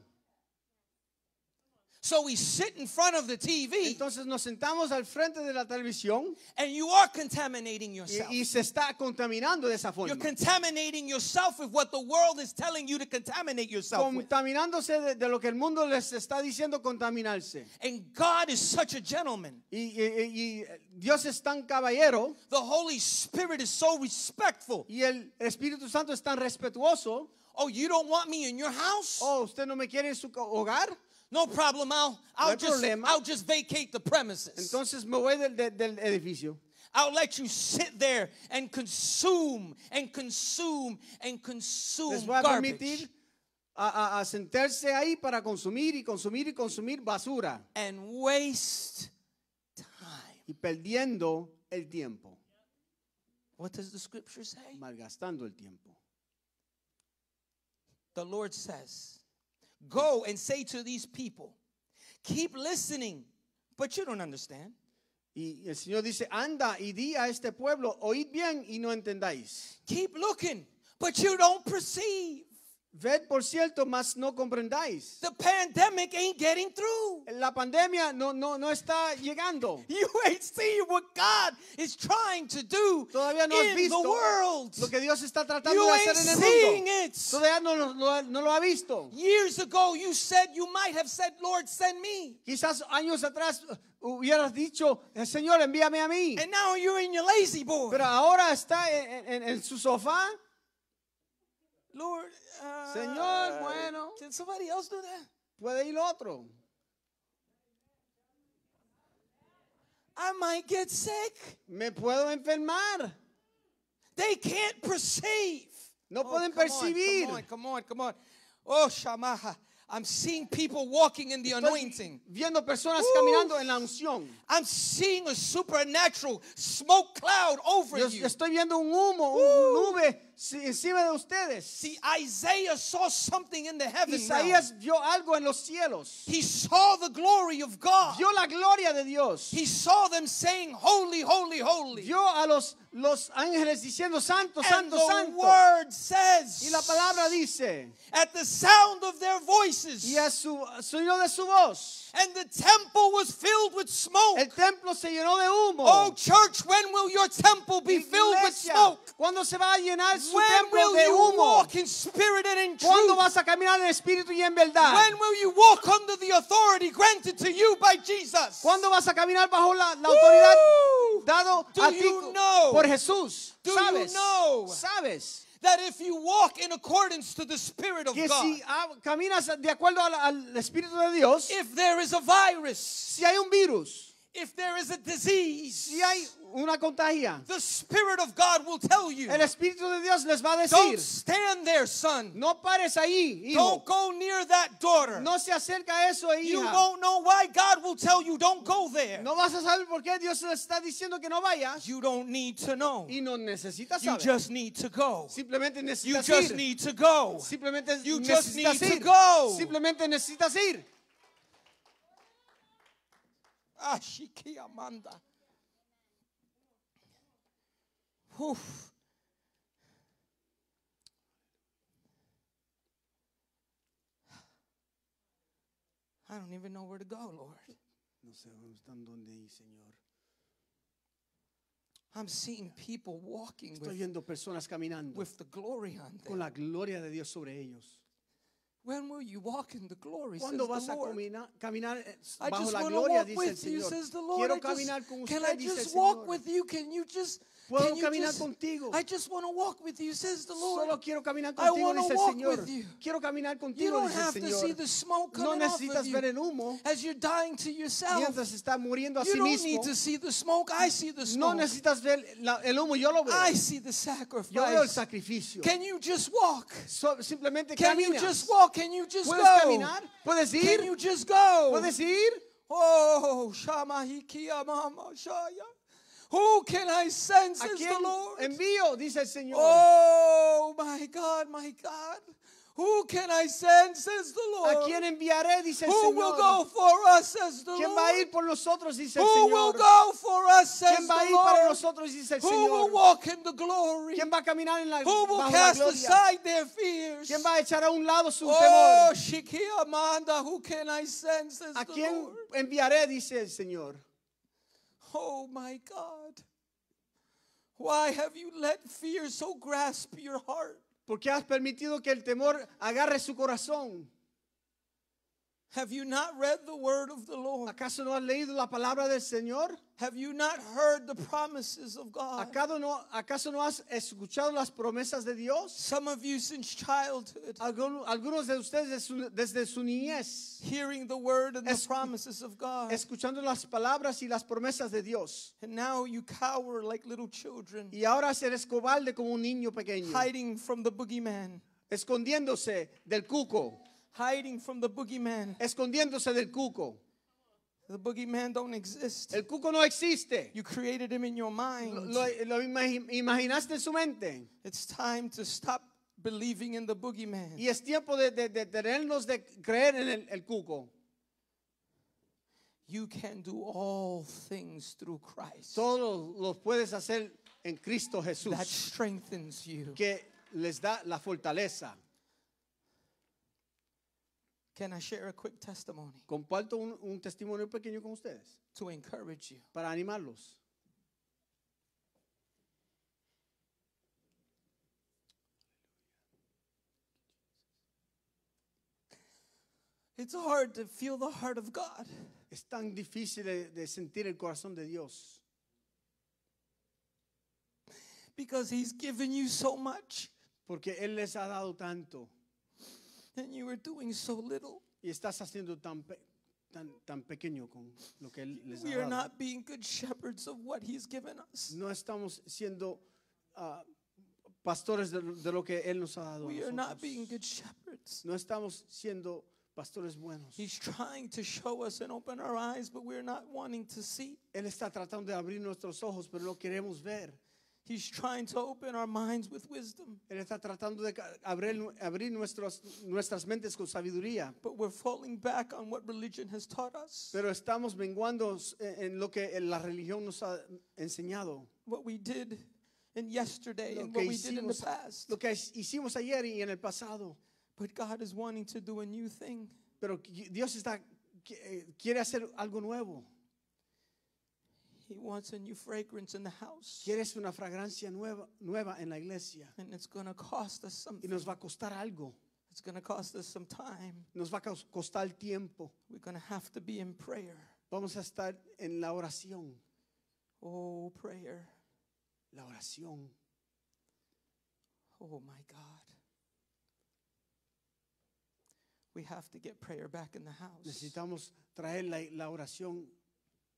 So we sit in front of the TV. Entonces nos sentamos al frente de la televisión. And you are contaminating yourself. Y, y se está contaminando de esa forma. You're contaminating yourself with what the world is telling you to contaminate yourself Contaminándose de, de, lo que el mundo les está diciendo contaminarse. And God is such a gentleman. Y, y, y Dios es tan caballero. The Holy Spirit is so respectful. Y el Espíritu Santo es tan respetuoso. Oh, you don't want me in your house? Oh, usted no me quiere en su hogar? No problem, I'll, I'll, no just, I'll just vacate the premises. Entonces me voy del, del, edificio. I'll let you sit there and consume and consume and consume Les voy a garbage. permitir a, a, a, sentarse ahí para consumir y consumir y consumir basura. And waste time. Y perdiendo el tiempo. What does the scripture say? Malgastando el tiempo. The Lord says. Go and say to these people, keep listening, but you don't understand. Y el Señor dice, anda y di a este pueblo, oíd bien y no entendáis. Keep looking, but you don't perceive. Ved por cierto, mas no comprendáis. The pandemic ain't getting through. La pandemia no, no, no está llegando. You ain't seen what God is trying to do Todavía no in has visto the world. Lo que Dios está tratando de hacer en el mundo. It. Todavía no, no lo ha visto. Years ago you said you might have said, Lord, send me. Quizás años atrás uh, hubieras dicho, eh, Señor, envíame a mí. And now you're in your lazy boy. Pero ahora está en, en, en su sofá. Lord, Señor, uh, bueno. Can somebody else do that? Puede ir otro. I might get sick. Me puedo enfermar. They can't perceive. No oh, pueden come percibir. come on, come on, come on. Oh, Shamaha. I'm seeing people walking in the anointing. Viendo personas caminando en la unción. I'm seeing a supernatural smoke cloud over Yo, you. Estoy viendo un humo, una nube si, encima de ustedes. See, Isaiah saw something in the heavens. Isaías vio algo en los cielos. He saw the glory of God. Vio la gloria de Dios. He saw them saying, "Holy, holy, holy." Vio a los los ángeles diciendo, "Santo, santo, and the Word says, y la palabra dice, at the sound of their voices. Y a su sonido de su voz. And the temple was filled with smoke. El templo se llenó de humo. Oh church, when will your temple be Iglesia, filled with smoke? ¿Cuándo se va a llenar su when templo de humo? Walk in spirit and in truth? ¿Cuándo vas a caminar en espíritu y en verdad? When will you walk under the authority granted to you by Jesus? ¿Cuándo vas a caminar bajo la, la autoridad dado Do a ti you know? por Jesús? Do ¿Sabes? You know? ¿Sabes? that if you walk in accordance to the Spirit of que God, si caminas de acuerdo al, al Espíritu de Dios, if there is a virus, si hay un virus, if there is a disease, si hay una contagia. The Spirit of God will tell you. El Espíritu de Dios les va a decir. Don't stand there, son. No pares ahí, hijo. Don't go near that daughter. No se acerca a eso, hija. You won't know why God will tell you don't go there. No vas a saber por qué Dios les está diciendo que no vayas. You don't need to know. Y no necesitas saber. You just need to go. Simplemente necesitas ir. You just need to go. Simplemente you just need ir. to go. Simplemente necesitas ir. Ah, manda. Whew. I don't even know where to go, Lord. No sé dónde ir, Señor. I'm seeing people walking Estoy with, viendo personas caminando with the glory on them. con la gloria de Dios sobre ellos. When will you walk in the glory? ¿Cuándo says vas the Lord. caminar eh, I bajo just la want to gloria? walk Dice el with you, says the Lord. Quiero I just, con can usted, I dice el just walk with you? Can you just Puedo caminar just, contigo. I just want to walk with you, says the Lord. Solo quiero caminar contigo, dice el Señor. Quiero caminar contigo, dice el Señor. No necesitas ver el humo. As you're dying to yourself. Mientras está muriendo a sí mismo. No necesitas ver el humo, yo lo veo. I see the sacrifice. Yo veo el sacrificio. Can you just walk? So, simplemente Can caminas. you just walk? Can you just ¿Puedes go? caminar? ¿Puedes ir? Can you just go? ¿Puedes ir? Oh, Shama Hikia Mama Shaya. Who can I send, says ¿A quién the Lord? Envío, dice el Señor. Oh, my God, my God. Who can I send, says the Lord? ¿A quién enviaré, dice el Señor? Who will go for us, says the Lord? ¿Quién va a ir por nosotros, dice el Señor? Who will go for us, says the Lord. ¿Quién va a ir para nosotros, dice el Señor? Who will walk in the glory? ¿Quién va a caminar en la Who will cast aside their fears? ¿Quién va a echar a un lado su oh, temor? Oh, Amanda, who can I send, says the Lord. ¿A quién enviaré, dice el Señor? Oh my God, why have you let fear so grasp your heart? Porque has permitido que el temor agarre su corazón. Have you not read the word of the Lord? ¿Acaso no has leído la palabra del Señor? Have you not heard the promises of God? ¿Acaso no, acaso no has escuchado las promesas de Dios? Some of you since childhood. Algunos de ustedes desde su niñez. Hearing the word and the promises of God. Escuchando las palabras y las promesas de Dios. And now you cower like little children. Y ahora eres cobarde como un niño pequeño. Hiding from the boogeyman. Escondiéndose del cuco. Hiding from the boogeyman. Escondiéndose del cuco. The boogeyman don't exist. El cuco no existe. You created him in your mind. Lo, imaginaste en su mente. It's time to stop believing in the boogeyman. Y es tiempo de, de, de tenernos de creer en el, el cuco. You can do all things through Christ. Todo lo puedes hacer en Cristo Jesús. That strengthens you. Que les da la fortaleza. Comparto un, testimonio pequeño con ustedes para animarlos. Es tan difícil de, sentir el corazón de Dios so much. porque Él les ha dado tanto. And you were doing so little. Y estás haciendo tan, tan, tan pequeño con lo que Él les ha We are not being good shepherds of what He's given us. No estamos siendo ah, pastores de, de lo que Él nos ha dado. a We are not being good shepherds. No estamos siendo pastores buenos. He's trying to show us and open our eyes, but we're not wanting to see. Él está tratando de abrir nuestros ojos, pero no queremos ver. He's trying to open our minds with wisdom. Él está tratando de abrir, abrir nuestros, nuestras mentes con sabiduría. But we're falling back on what religion has taught us. Pero estamos menguando e, en lo que la religión nos ha enseñado. What we did in yesterday lo and what hicimos, we did in the past. Lo que hicimos ayer y en el pasado. But God is wanting to do a new thing. Pero Dios está eh, quiere hacer algo nuevo. He wants a new fragrance in the house. Quieres una fragancia nueva, nueva en la iglesia. And it's going to cost us something. Y nos va a costar algo. It's going to cost us some time. Nos va a costar tiempo. We're going to have to be in prayer. Vamos a estar en la oración. Oh, prayer. La oración. Oh my God. We have to get prayer back in the house. Necesitamos traer la, la oración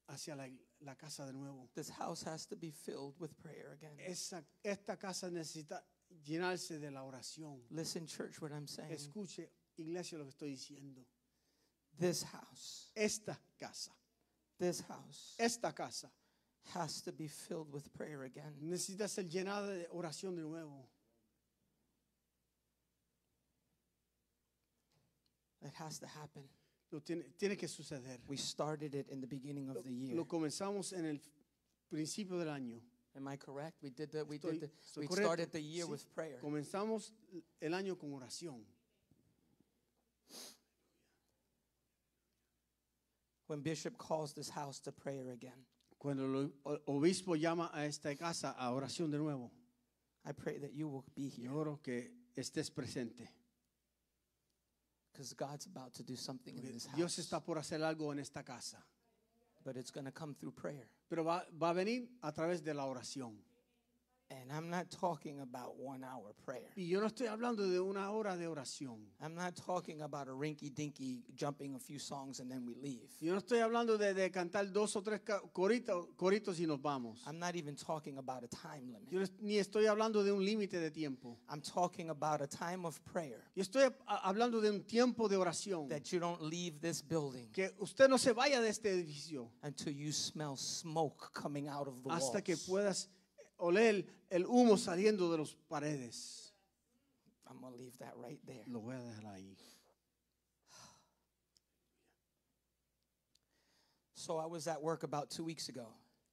hacia la iglesia la casa de nuevo. This house has to be filled with prayer again. Esa, esta casa necesita llenarse de la oración. Listen, church, what I'm saying. Escuche, iglesia, lo que estoy diciendo. This house. Esta casa. This house. Esta casa. Has to be filled with prayer again. Necesita ser llenada de oración de nuevo. It has to happen. Lo tiene, tiene que suceder. We started it in the beginning of the year. Lo comenzamos en el principio del año. Am I correct? We did that. We did that. We correcto. started the year Sí. with prayer. Comenzamos el año con oración. When Bishop calls this house to prayer again, Cuando el obispo llama a esta casa a oración de nuevo, I pray that you will be here. yo oro que estés presente. Because God's about to do something in this house. Dios está por hacer algo en esta casa. But it's going to come through prayer. Pero va, va a venir a través de la oración. And I'm not talking about one hour prayer. Y yo no estoy hablando de una hora de oración. I'm not talking about a rinky dinky jumping a few songs and then we leave. Yo no estoy hablando de, de cantar dos o tres coritos y nos vamos. I'm not even talking about a time limit. Yo ni estoy hablando de un límite de tiempo. I'm talking about a time of prayer. Yo estoy hablando de un tiempo de oración. That you don't leave this building. Que usted no se vaya de este edificio. Until you smell smoke coming out of the Hasta walls. que puedas oler el humo saliendo de las paredes. I'm leave that right there. Lo voy a dejar ahí. So I was at work about two weeks ago.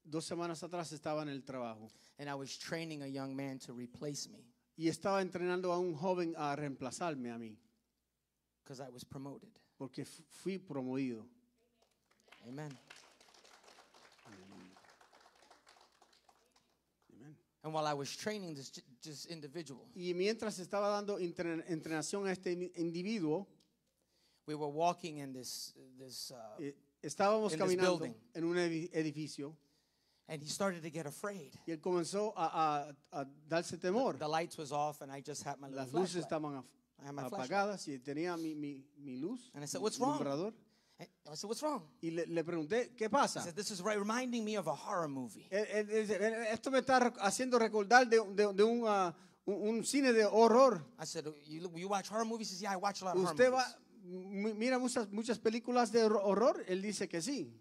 Dos semanas atrás estaba en el trabajo. And I was training a young man to replace me. Y estaba entrenando a un joven a reemplazarme a mí. Because I was promoted. Porque fui promovido. Amen. And while I was training this, this individual, y mientras estaba dando entrenación a este individuo, we were walking in this, this, uh, eh, estábamos in caminando this en un edificio. And he started to get afraid. Y él comenzó a, a, a darse temor. The, the, lights was off and I just had my Las luces flashlight. estaban I had my apagadas flashlight. y tenía mi, mi, mi luz. And I said, "What's wrong?" I said, what's wrong? Y le, le pregunté, ¿qué pasa? said, this is right, reminding me of a horror movie. Eh, eh, eh, esto me está haciendo recordar de, de- de ah, un, un- cine de horror. I said, you, you watch horror movies? He said, yeah, I watch a lot of horror Usted movies. va, mira muchas, muchas películas de horror. Él dice que sí.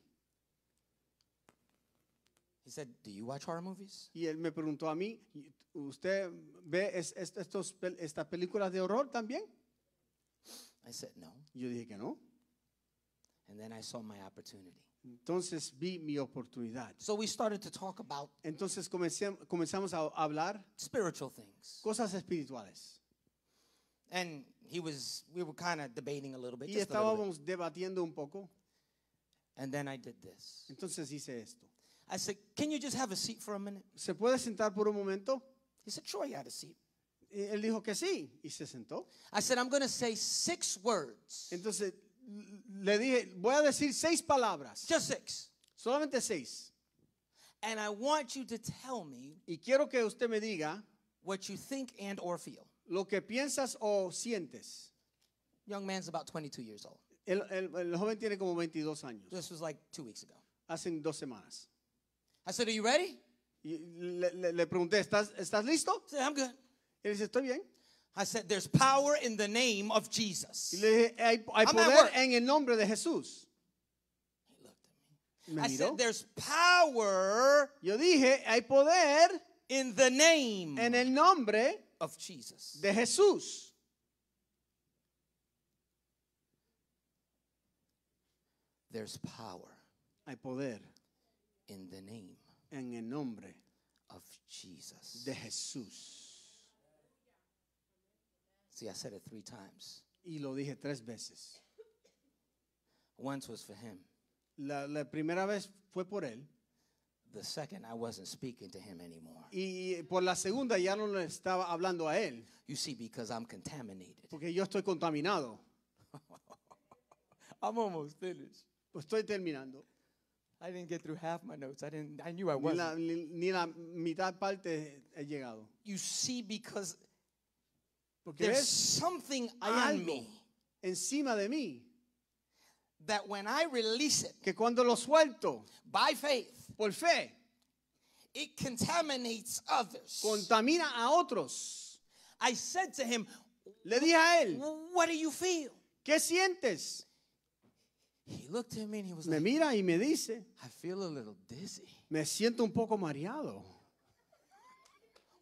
He said, do you watch horror movies? Y él me preguntó a mí, ¿usted ve es- es- estos estas películas de horror también? I said, no. Yo dije que no. And then I saw my opportunity. Entonces vi mi oportunidad. So we started to talk about Entonces comenzamos a hablar spiritual things. Cosas espirituales. And he was we were kind of debating a little bit. Y estábamos debatiendo un poco. And then I did this. Entonces hice esto. I said, "Can you just have a seat for a minute?" ¿Se puede sentar por un momento? He said, "Sure, you had a seat." Y él dijo que sí y se sentó. I said, "I'm going to say six words." Entonces le dije, voy a decir seis palabras. Just six. Solamente seis. And I want you to tell me y quiero que usted me diga what you think and or feel. Lo que piensas o sientes. Young man's about 22 years old. El, el, el joven tiene como 22 años. This was like two weeks ago. Hace dos semanas. I said, "Are you ready?" Y le, le, le pregunté, ¿estás, ¿estás listo? He said, I'm good. Él dice, estoy bien. I said, there's power in the name of Jesus. I'm at work. en el nombre de Jesús. He looked at me. Me I miró. said, there's power Yo dije, hay poder in the name en el nombre of Jesus. de Jesús. There's power Hay poder in the name en el nombre of Jesus. de Jesús. See, I said it three times. Y lo dije tres veces. Once was for him. La, la primera vez fue por él. The second, I wasn't speaking to him anymore. Y por la segunda ya no le estaba hablando a él. You see, because I'm contaminated. Porque yo estoy contaminado. I'm almost finished. Estoy terminando. I didn't get through half my notes. I didn't. I knew I wasn't. Ni la, ni la mitad parte he llegado. You see, because Porque There's ves, something algo me encima de mí that when I release it, que cuando lo suelto by faith, por fe, it contaminates others. Contamina a otros. I said to him, le dije a él, what do you feel? ¿Qué sientes? He looked at me and he was me like, mira y me dice, I feel a little dizzy. Me siento un poco mareado.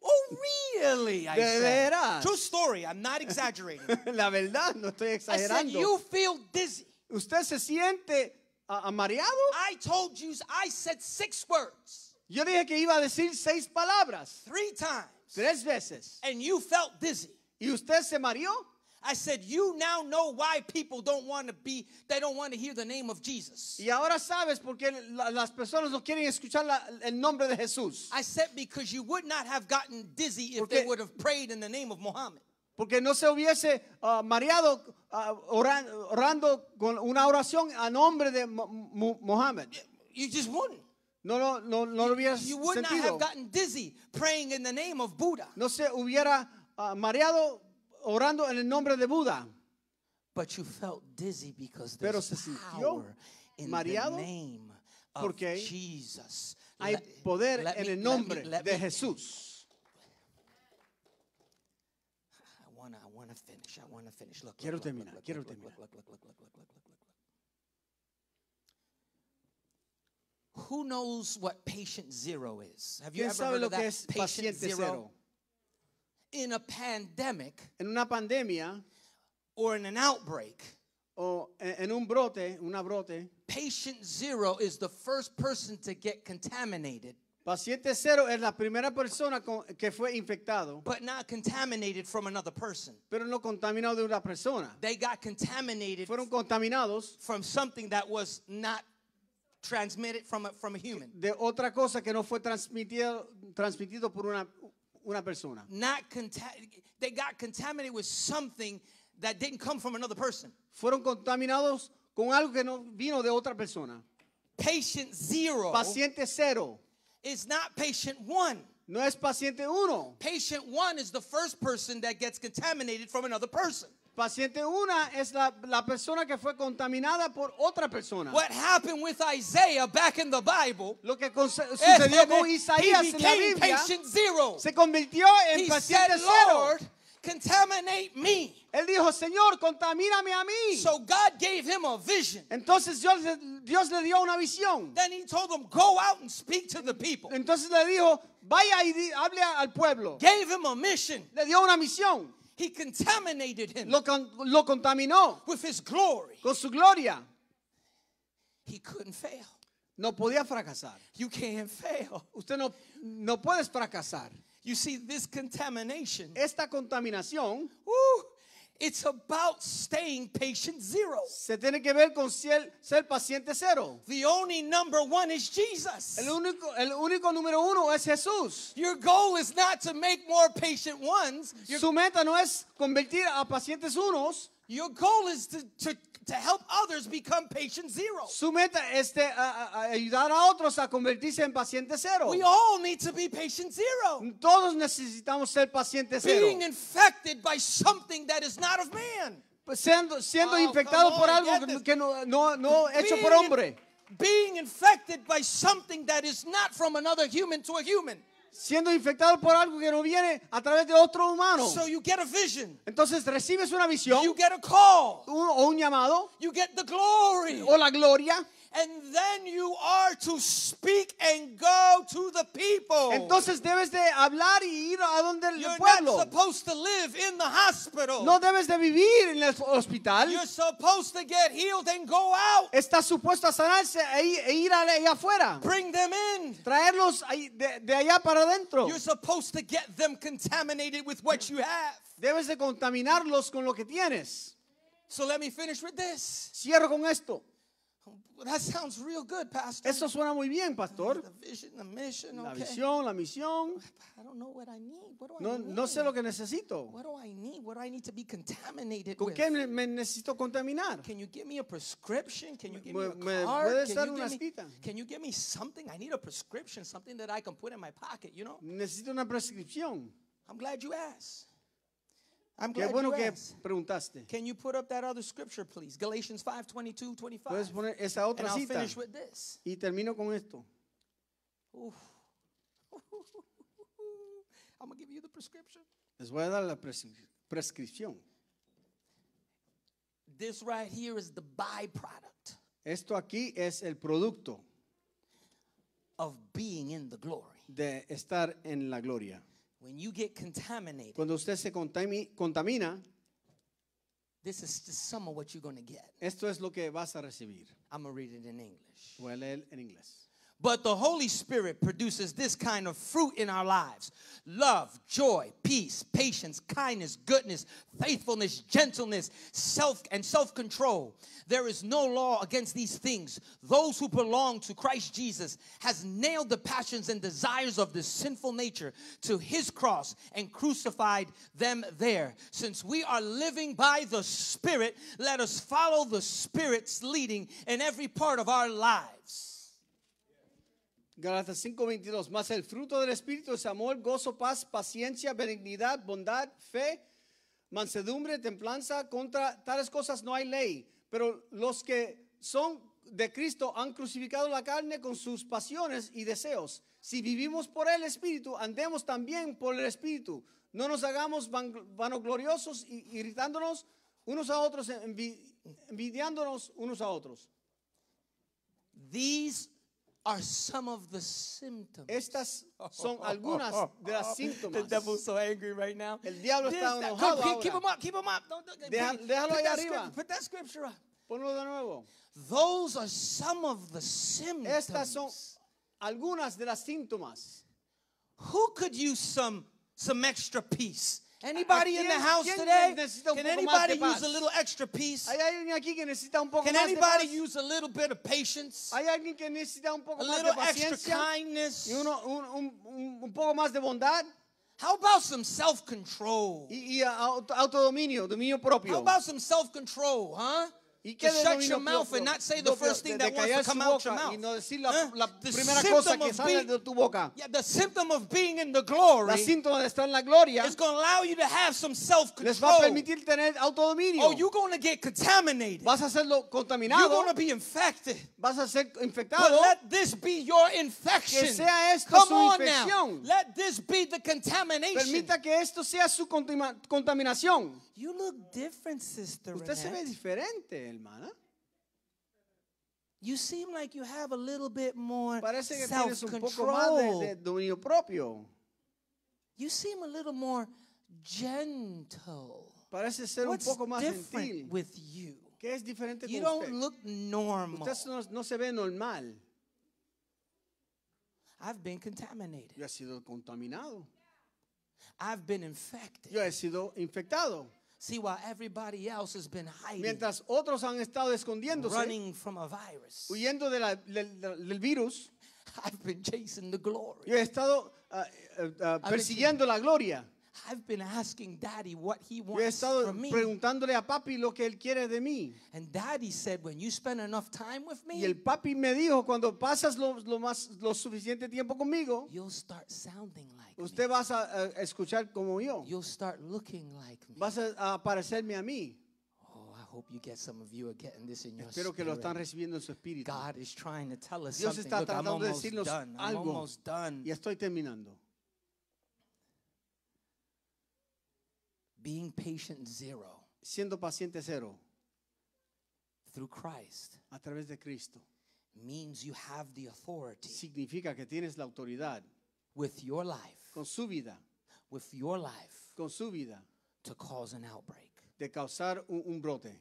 Oh, really? I De said. veras. True story. I'm not exaggerating. La verdad, no estoy exagerando. I said, you feel dizzy. Usted se siente a- amareado. I told you, I said six words Yo dije que iba a decir seis palabras three times, tres veces and you felt dizzy. y usted se mareó. I said, you now know why people don't want to be, they don't want to hear the name of Jesus. Y ahora sabes por qué las personas no quieren escuchar la, el nombre de Jesús. I said because you would not have gotten dizzy if they would have prayed in the name of Muhammad. Porque no se hubiese uh, mareado uh, oran, orando con una oración a nombre de Muhammad. You just wouldn't. No, no, no, no lo hubieras you, you would sentido. not have gotten dizzy praying in the name of Buddha. No se hubiera uh, mareado orando en el nombre de Buda. Pero se sintió mareado porque hay poder en el nombre de Jesús. I finish, quiero terminar, quiero terminar. Who knows what patient zero is? Have you ever Paciente patient zero? in a pandemic, en una pandemia, or in an outbreak, o en un brote, una brote, patient zero is the first person to get contaminated. Paciente 0 es la primera persona con, que fue infectado. But not contaminated from another person. Pero no contaminado de una persona. They got contaminated Fueron contaminados from something that was not transmitted from a, from a human. De otra cosa que no fue transmitido transmitido por una una persona. Not they got contaminated with something that didn't come from another person. Fueron contaminados con algo que no vino de otra persona. Patient zero. Paciente cero. Is not patient one. No es paciente uno. Patient one is the first person that gets contaminated from another person. Paciente una es la, la persona que fue contaminada por otra persona. What happened with Isaiah back in the Bible? Lo que sucedió con Isaías en la Biblia. Zero. Se convirtió en he paciente said, cero. contaminate me. Él dijo, Señor, contamíname a mí. So God gave him a vision. Entonces Dios, Dios le dio una visión. Then he told him, go out and speak to the people. Entonces le dijo, vaya y hable al pueblo. Gave him a mission. Le dio una misión. He contaminated him lo, contaminó with his glory. con su gloria. He couldn't fail. No podía fracasar. You can't fail. Usted no, no puedes fracasar. You see, this contamination, Esta contaminación. Uh, It's about staying patient zero. Se tiene que ver con ser, ser paciente cero. The only number one is Jesus. El único, el único número uno es Jesús. Your goal is not to make more patient ones. Your Su meta no es convertir a pacientes unos. Your goal is to, to to help others become patient zero. Su meta es de, a, ayudar a otros a convertirse en paciente cero. We all need to be patient zero. Todos necesitamos ser paciente cero. Being infected by something that is not of man. Siendo, siendo oh, infectado on, por algo que no, no, no being, hecho por hombre. Being infected by something that is not from another human to a human. siendo infectado por algo que no viene a través de otro humano. Entonces recibes una visión o un llamado o la gloria. And and then you are to to speak go the people. Entonces debes de hablar y ir a donde el You're pueblo. Not supposed to live in the hospital. No debes de vivir en el hospital. You're supposed to get healed and go out. Estás supuesto a sanarse e, e ir allá afuera. Bring them in. Traerlos de, de allá para adentro. You're supposed to get them contaminated with what you have. Debes de contaminarlos con lo que tienes. So let me finish with this. Cierro con esto. That sounds real good, Pastor. Eso suena muy bien, pastor. The vision, the mission, La visión, la misión. I don't know what I need. What do no, I need? sé lo que necesito. What do I need? What do I need to be contaminated ¿Con qué me, necesito contaminar? Can you give me a prescription? Can you give me, me a card? ¿Puedes dar una cita? Can you give me something? I need a prescription, something that I can put in my pocket, you know? Necesito una prescripción. I'm glad you asked. I'm Qué bueno you que preguntaste. Can you put up that other scripture, please? Galatians 5, 22, 25. Puedes poner esa And otra And cita finish with this. y termino con esto. Uf. I'm going to give you the prescription. Les voy a dar la prescri- prescripción. This right here is the byproduct Esto aquí es el producto of being in the glory. de estar en la gloria. When you get contaminated, Cuando usted se contami- contamina, this is just some of what you're going to get. esto es lo que vas a recibir. I'm going to read it in English. Voy a leer en inglés. But the Holy Spirit produces this kind of fruit in our lives love, joy, peace, patience, kindness, goodness, faithfulness, gentleness, self and self-control. There is no law against these things. Those who belong to Christ Jesus has nailed the passions and desires of this sinful nature to his cross and crucified them there. Since we are living by the Spirit, let us follow the Spirit's leading in every part of our lives. Galatas 5:22, más el fruto del Espíritu es amor, gozo, paz, paciencia, benignidad, bondad, fe, mansedumbre, templanza. Contra tales cosas no hay ley, pero los que son de Cristo han crucificado la carne con sus pasiones y deseos. Si vivimos por el Espíritu, andemos también por el Espíritu. No nos hagamos vano vanogloriosos irritándonos unos a otros, envidiándonos unos a otros. These are some of the symptoms. Estas son algunas de las síntomas. The devil's so angry right now. El diablo está enojado ahora. Keep him up, keep him up. Don't, put, déjalo put ahí arriba. put that scripture up. Ponlo de nuevo. Those are some of the symptoms. Estas son algunas de las síntomas. Who could use some some extra peace? Anybody in the house today? Can anybody use a little extra peace? Can anybody use a little bit of patience? a little extra kindness. un, un, poco más de bondad. How about some self-control? Uh, How about some self-control, huh? ¿Y qué to shut your mouth and not say the first thing that wants to come out your mouth. no decir la, huh? la primera cosa que sale being, de tu boca. Yeah, the symptom of being in the glory la síntoma de estar en la gloria is going to allow you to have some self-control. Les va a permitir tener autodominio. Oh, you're going to get contaminated. Vas a ser contaminado. You're going to be infected. Vas a ser infectado. But let this be your infection. Que sea esto come su infección. Now. Let this be the contamination. Permita que esto sea su contaminación. You look different, sister Usted Renette. se ve diferente. hermana? You seem like you have a little bit more self-control. You seem a little more gentle. Parece ser What's un poco más different gentil. with you? ¿Qué es diferente you con don't usted? look normal. Usted no, no se ve normal. I've been contaminated. Yo he sido contaminado. I've been infected. Yo he sido infectado. See while everybody else has been hiding, Mientras otros han estado escondiéndose, running from a virus. huyendo de la- del- del virus, I've been chasing the glory. yo he estado ah, eh, eh persiguiendo la gloria he Yo he estado preguntándole a papi lo que él quiere de mí. Y el papi me dijo, cuando pasas lo, suficiente tiempo conmigo, usted vas a, escuchar como yo. Vas a, parecerme a mí. Espero que lo están recibiendo en su espíritu. Dios está tratando de decirnos algo. Y estoy terminando. Being patient zero. Siendo paciente cero. Through Christ. A través de Cristo. Means you have the authority. Significa que tienes la autoridad. With your life. Con su vida. With your life. Con su vida. To cause an outbreak. De causar un, un brote.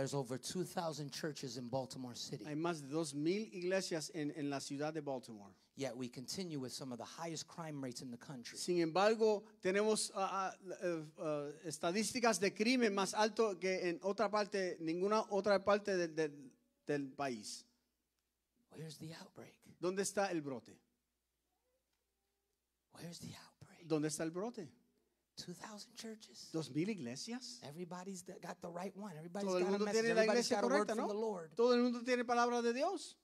There's over 2,000 churches in Baltimore City. Hay más de 2000 iglesias en, en la ciudad de Baltimore. Yet we continue with some of the highest crime rates in the country. Sin embargo, tenemos uh, uh, uh, estadísticas de crimen más alto que en otra parte, ninguna otra parte del, del, del país. Where's the outbreak? ¿Dónde está el brote? Where's the outbreak? ¿Dónde está el brote? 2,000 churches. 2000 iglesias. Everybody's got the right one. Everybody's Todo el got mundo a tiene la iglesia correcta, ¿no? Todo el mundo tiene palabra de Dios.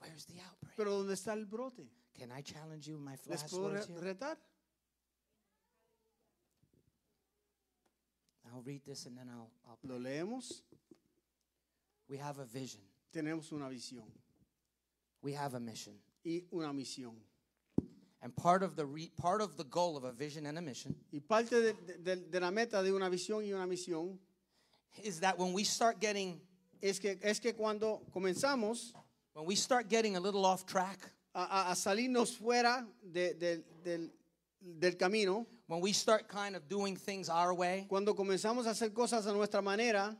Where's the outbreak? Pero ¿dónde está el brote? Can I challenge you with my ¿Les last puedo words here? retar? I'll read this and then I'll, I'll Lo leemos. We have a vision. Tenemos una visión. We have a mission. Y una misión. And part of the re, part of the goal of a vision and a mission. Y parte de, de, de la meta de una visión y una misión is that when we start getting es que es que cuando comenzamos when we start getting a little off track a, a salirnos fuera de, de, del, del camino when we start kind of doing things our way cuando comenzamos a hacer cosas a nuestra manera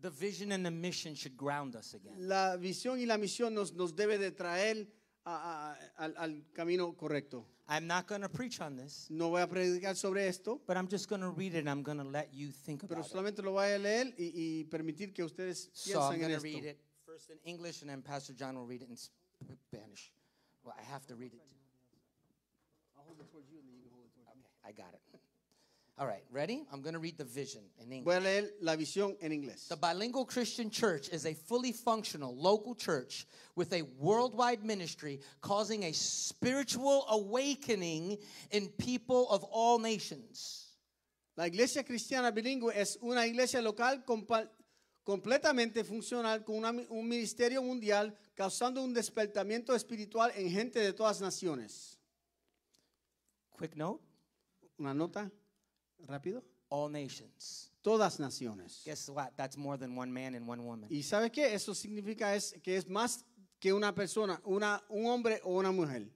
the vision and the mission should ground us again la visión y la misión nos nos debe de traer a, a, al, al, camino correcto. I'm not going to preach on this. No voy a predicar sobre esto. But I'm just going to read it and I'm going to let you think about it. Pero solamente lo voy a leer y, y permitir que ustedes piensen So I'm going to read it first in English and then Pastor John will read it in Spanish. Well, I have to read it. I'll hold it towards you and then you can hold it towards okay, me. I got it. All right, ready? I'm going to read the vision in English. Voy a leer la visión en inglés. The Bilingual Christian Church is a fully functional local church with a worldwide ministry causing a spiritual awakening in people of all nations. La iglesia cristiana bilingüe es una iglesia local completamente funcional con una, un ministerio mundial causando un despertamiento espiritual en gente de todas naciones. Quick note. Una nota. Rápido. All nations. Todas naciones. Guess what? That's more than one man and one woman. ¿Y sabes qué? Eso significa es que es más que una persona, una, un hombre o una mujer.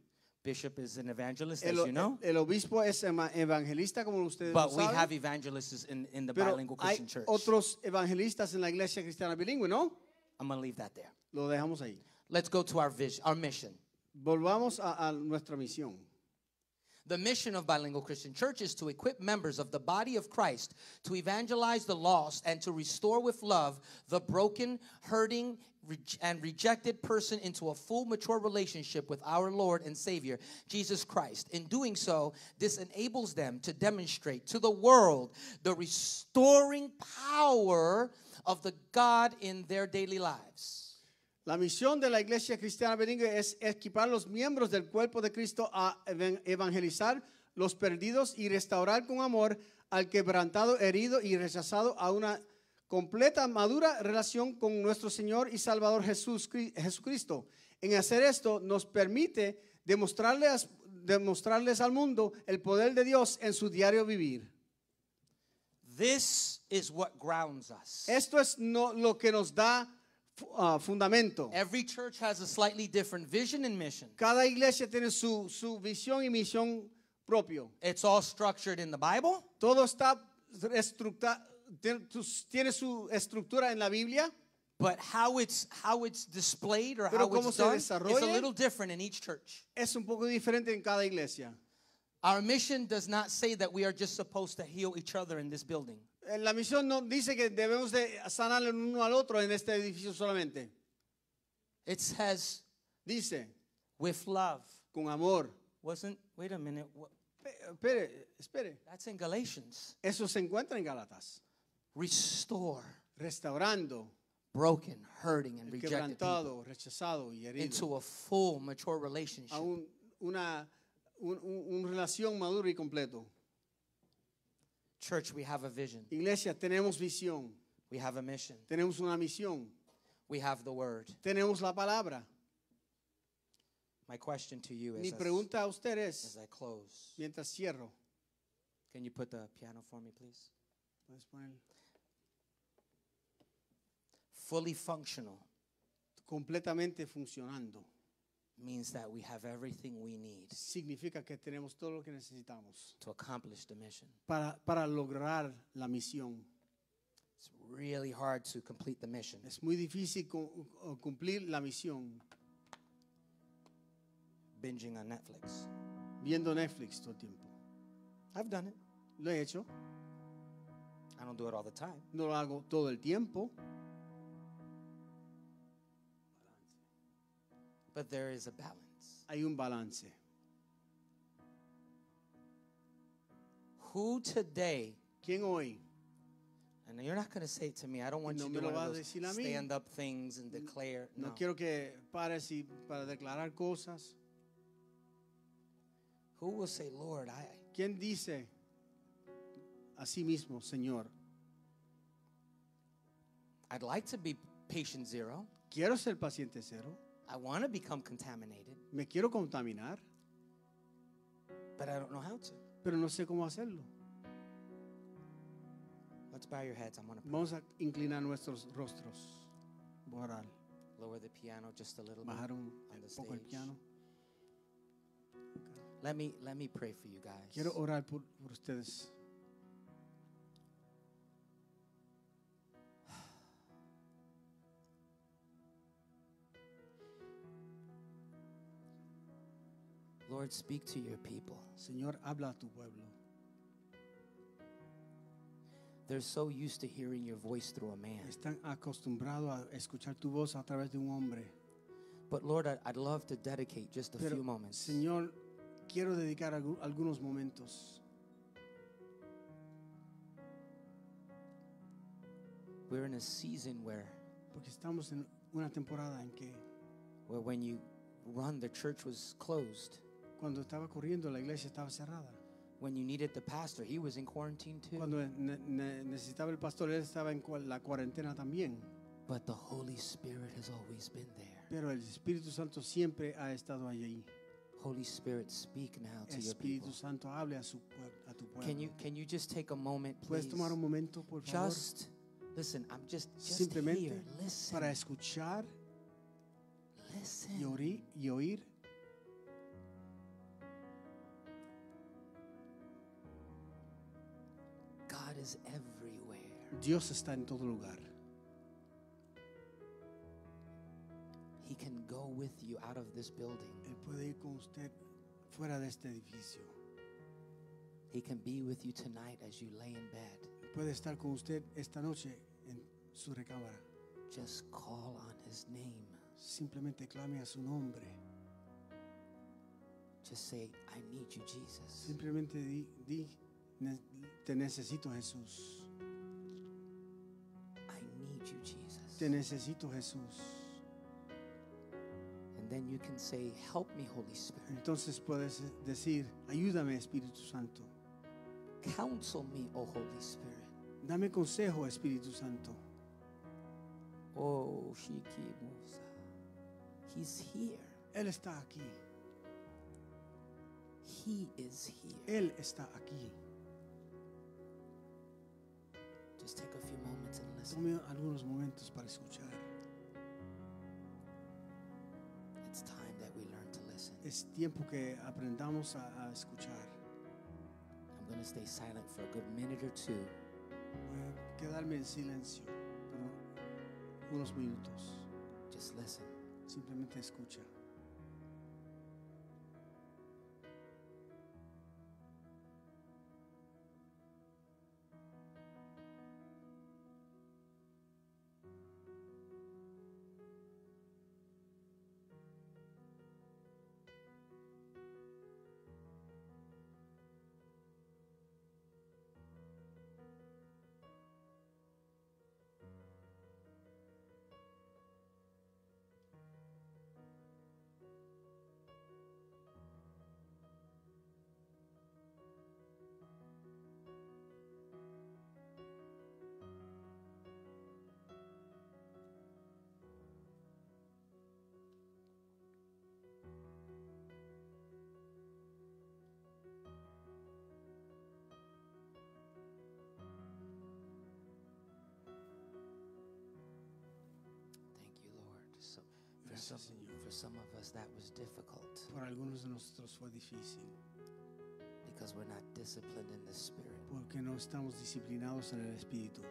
Bishop is an evangelist, el, as you know. El, el obispo es evangelista, como ustedes But saben. have evangelists in, in the Pero bilingual Christian hay otros evangelistas en la iglesia cristiana bilingüe, ¿no? I'm going to leave that there. Lo dejamos ahí. Let's go to our vision, our mission. Volvamos a, a nuestra misión. The mission of Bilingual Christian Church is to equip members of the body of Christ to evangelize the lost and to restore with love the broken, hurting, and rejected person into a full mature relationship with our Lord and Savior, Jesus Christ. In doing so, this enables them to demonstrate to the world the restoring power of the God in their daily lives. La misión de la iglesia cristiana Beringue es equipar los miembros del cuerpo de Cristo a evangelizar los perdidos y restaurar con amor al quebrantado, herido y rechazado a una completa, madura relación con nuestro Señor y Salvador Jesucristo. En hacer esto nos permite demostrarles, demostrarles al mundo el poder de Dios en su diario vivir. This is Esto es lo que nos da uh, fundamento. Every church has a slightly different vision and mission. Cada iglesia tiene su su visión y misión propio. It's all structured in the Bible. Todo está estructurado tiene su estructura en la Biblia. But how it's how it's displayed or Pero how it's done is a little different in each church. Es un poco diferente en cada iglesia. Our mission does not say that we are just supposed to heal each other in this building. Eh, la misión no dice que debemos de sanar el uno al otro en este edificio solamente. It says, dice, with love. Con amor. Wasn't, wait a minute. espere, in Galatians. Eso se encuentra en Galatas. Restore. Restaurando. Broken, hurting, and rejected rechazado Into a full, mature relationship. una, relación madura y completo. Church, we have a vision. Iglesia, tenemos visión. We have a mission. Tenemos una misión. We have the word. Tenemos la palabra. My question to you is, Mi pregunta a usted es, as I close, mientras cierro, can you put the piano for me, please? Puedes poner. Fully functional. Completamente funcionando. means that we have everything we need significa que tenemos todo lo que necesitamos to accomplish the mission. para, para lograr la misión. It's really hard to complete the mission. Es muy difícil cumplir la misión Binging on Netflix. viendo Netflix todo el tiempo. I've done it. Lo he hecho, I don't do it all the time, no lo hago todo el tiempo, But there is a balance. Hay un balance. Who today? ¿Quién hoy? And you're not going to say it to me. I don't want no you to do one of those stand up things and declare. No, no quiero que pares y para declarar cosas. Who will say, Lord, I? ¿Quién dice a sí mismo, Señor? I'd like to be patient zero. Quiero ser paciente cero. I want to become contaminated. Me quiero contaminar. But I don't know how to. Pero no sé cómo hacerlo. Let's bow your heads. I'm gonna pray. Vamos a inclinar nuestros rostros. Orar. Lower the piano just a little Bajar un, bit on the poco stage. el piano. Let me let me pray for you guys. Quiero orar por, por ustedes. Lord, speak to your people. Señor, habla a tu pueblo. They're so used to hearing your voice through a man. Están acostumbrados a escuchar tu voz a través de un hombre. But Lord, I'd love to dedicate just a Pero, few moments. Señor, quiero dedicar algunos momentos. We're in a season where porque estamos en una temporada en que where when you run the church was closed. Cuando estaba corriendo, la iglesia estaba cerrada. When you needed the pastor, he was in quarantine too. Cuando ne- ne- necesitaba el pastor, él estaba en la cuarentena también. But the Holy Spirit has always been there. Pero el Espíritu Santo siempre ha estado allí. Holy Spirit, speak now to your people. Espíritu Santo, hable a, su a tu pueblo. Can you can you just take a moment, ¿Puedes please? tomar un momento, por favor? Just listen. I'm just just Simplemente here. Listen. para escuchar Listen. y oír, y oír is everywhere. Dios está en todo lugar. He can go with you out of this building. Él puede ir con usted fuera de este edificio. He can be with you tonight as you lay in bed. puede estar con usted esta noche en su recámara. Just call on his name. Simplemente clame a su nombre. Just say, I need you, Jesus. Simplemente di, di Te necesito, Jesús. I need you, Jesus. Te necesito, Jesús. And then you can say, Help me, Holy Spirit. Entonces puedes eh, decir, ayúdame, Espíritu Santo. Counsel me, oh Holy Spirit. Dame consejo, Espíritu Santo. Oh, Shikimusa. He's here. Él está aquí. He is here. Él está aquí. Tome algunos momentos para escuchar. Es tiempo que aprendamos a, escuchar. Voy a quedarme en silencio por unos minutos. Simplemente escucha. Cristo, Señor. For some of us that was difficult Para algunos de nosotros fue difícil because we're not disciplined in the spirit porque no estamos disciplinados en el espíritu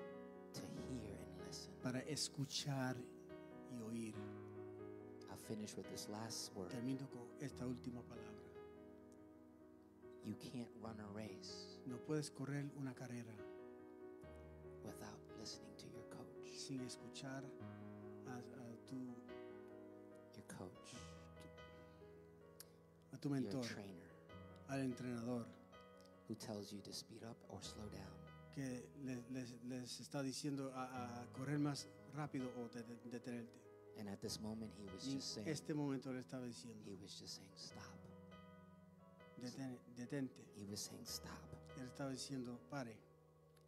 to hear and listen. para escuchar y oír. I'll finish with this last word. Termino con esta última palabra. You can't run a race No puedes correr una carrera without listening to your coach. sin escuchar a, a tu coach, a tu mentor, trainer, al entrenador, who tells you to speed up or slow down. que les, les, les está diciendo a, a, correr más rápido o detenerte. And at this moment he was just saying, este momento le estaba diciendo, he was just saying, stop. Deten, detente. He was saying, stop. Él estaba diciendo, pare.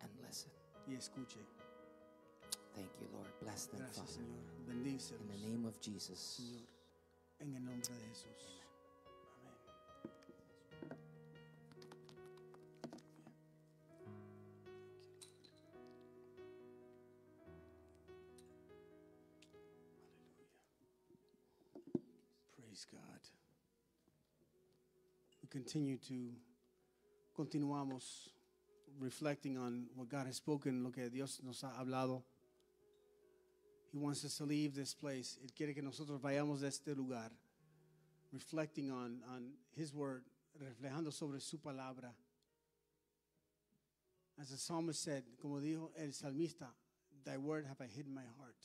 And listen. Y escuche. Thank you, Lord. Bless them, Gracias, Father. Señor. In the name of Jesus. Señor, en el nombre de Jesús. Amen. continue to continuamos reflecting on what God has spoken, lo que Dios nos ha hablado. He wants us to leave this place. Él quiere que nosotros vayamos de este lugar, reflecting on, on His word, reflejando sobre su palabra. As the psalmist said, como dijo el salmista, Thy word have I hid in my heart,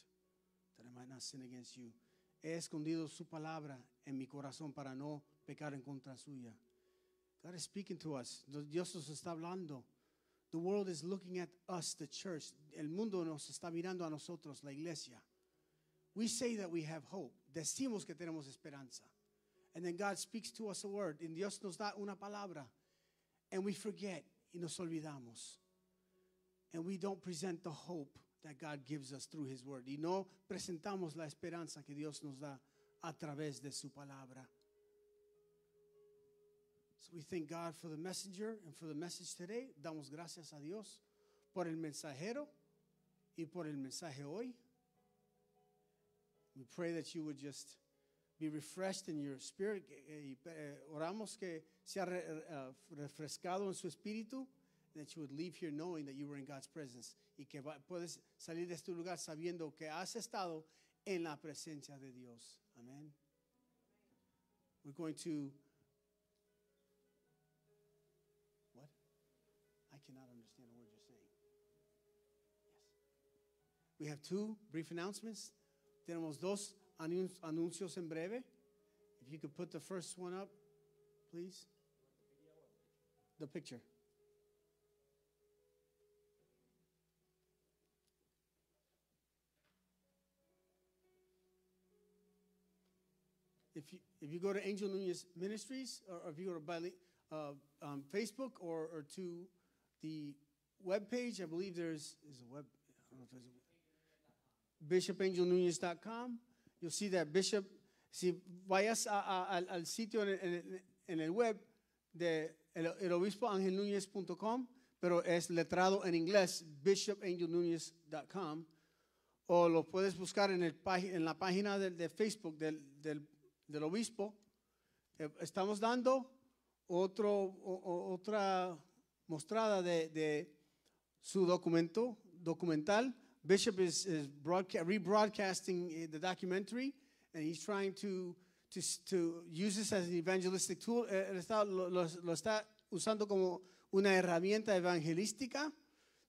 that I might not sin against you. He escondido su palabra en mi corazón para no pecar en contra suya. God is speaking to us. Dios nos está hablando. The world is looking at us, the church. El mundo nos está mirando a nosotros, la iglesia. We say that we have hope. Decimos que tenemos esperanza. And then God speaks to us a word. And Dios nos da una palabra. And we forget. Y nos olvidamos. And we don't present the hope that God gives us through His word. Y no presentamos la esperanza que Dios nos da a través de su palabra. So we thank God for the messenger and for the message today. Damos gracias a Dios por el mensajero y por el mensaje hoy. We pray that you would just be refreshed in your spirit. Eh, eh, oramos que sea eh, refrescado en su espíritu. That you would leave here knowing that you were in God's presence y que puedes salir de este lugar sabiendo que has estado en la presencia de Dios. Amen. We're going to We have two brief announcements. Tenemos dos anuncios en breve. If you could put the first one up, please. The picture. If you, if you go to Angel Nunez Ministries, or, if you go to uh, um, Facebook or, or to the web page, I believe there's is a web. I don't know if there's a, bishopangelnunez.com. You'll see that Bishop, si vayas al, al, sitio en el, en, el, web de el, obispo angelnunez.com, pero es letrado en inglés, bishopangelnunez.com. O lo puedes buscar en, el, en la página de, de Facebook del, del, del obispo. Eh, estamos dando otro, otra mostrada de, de su documento documental Bishop is, is broadca- rebroadcasting eh, the documentary, and he's trying to, to, to use this as an evangelistic tool. Eh, él está, lo, lo está usando como una herramienta evangelística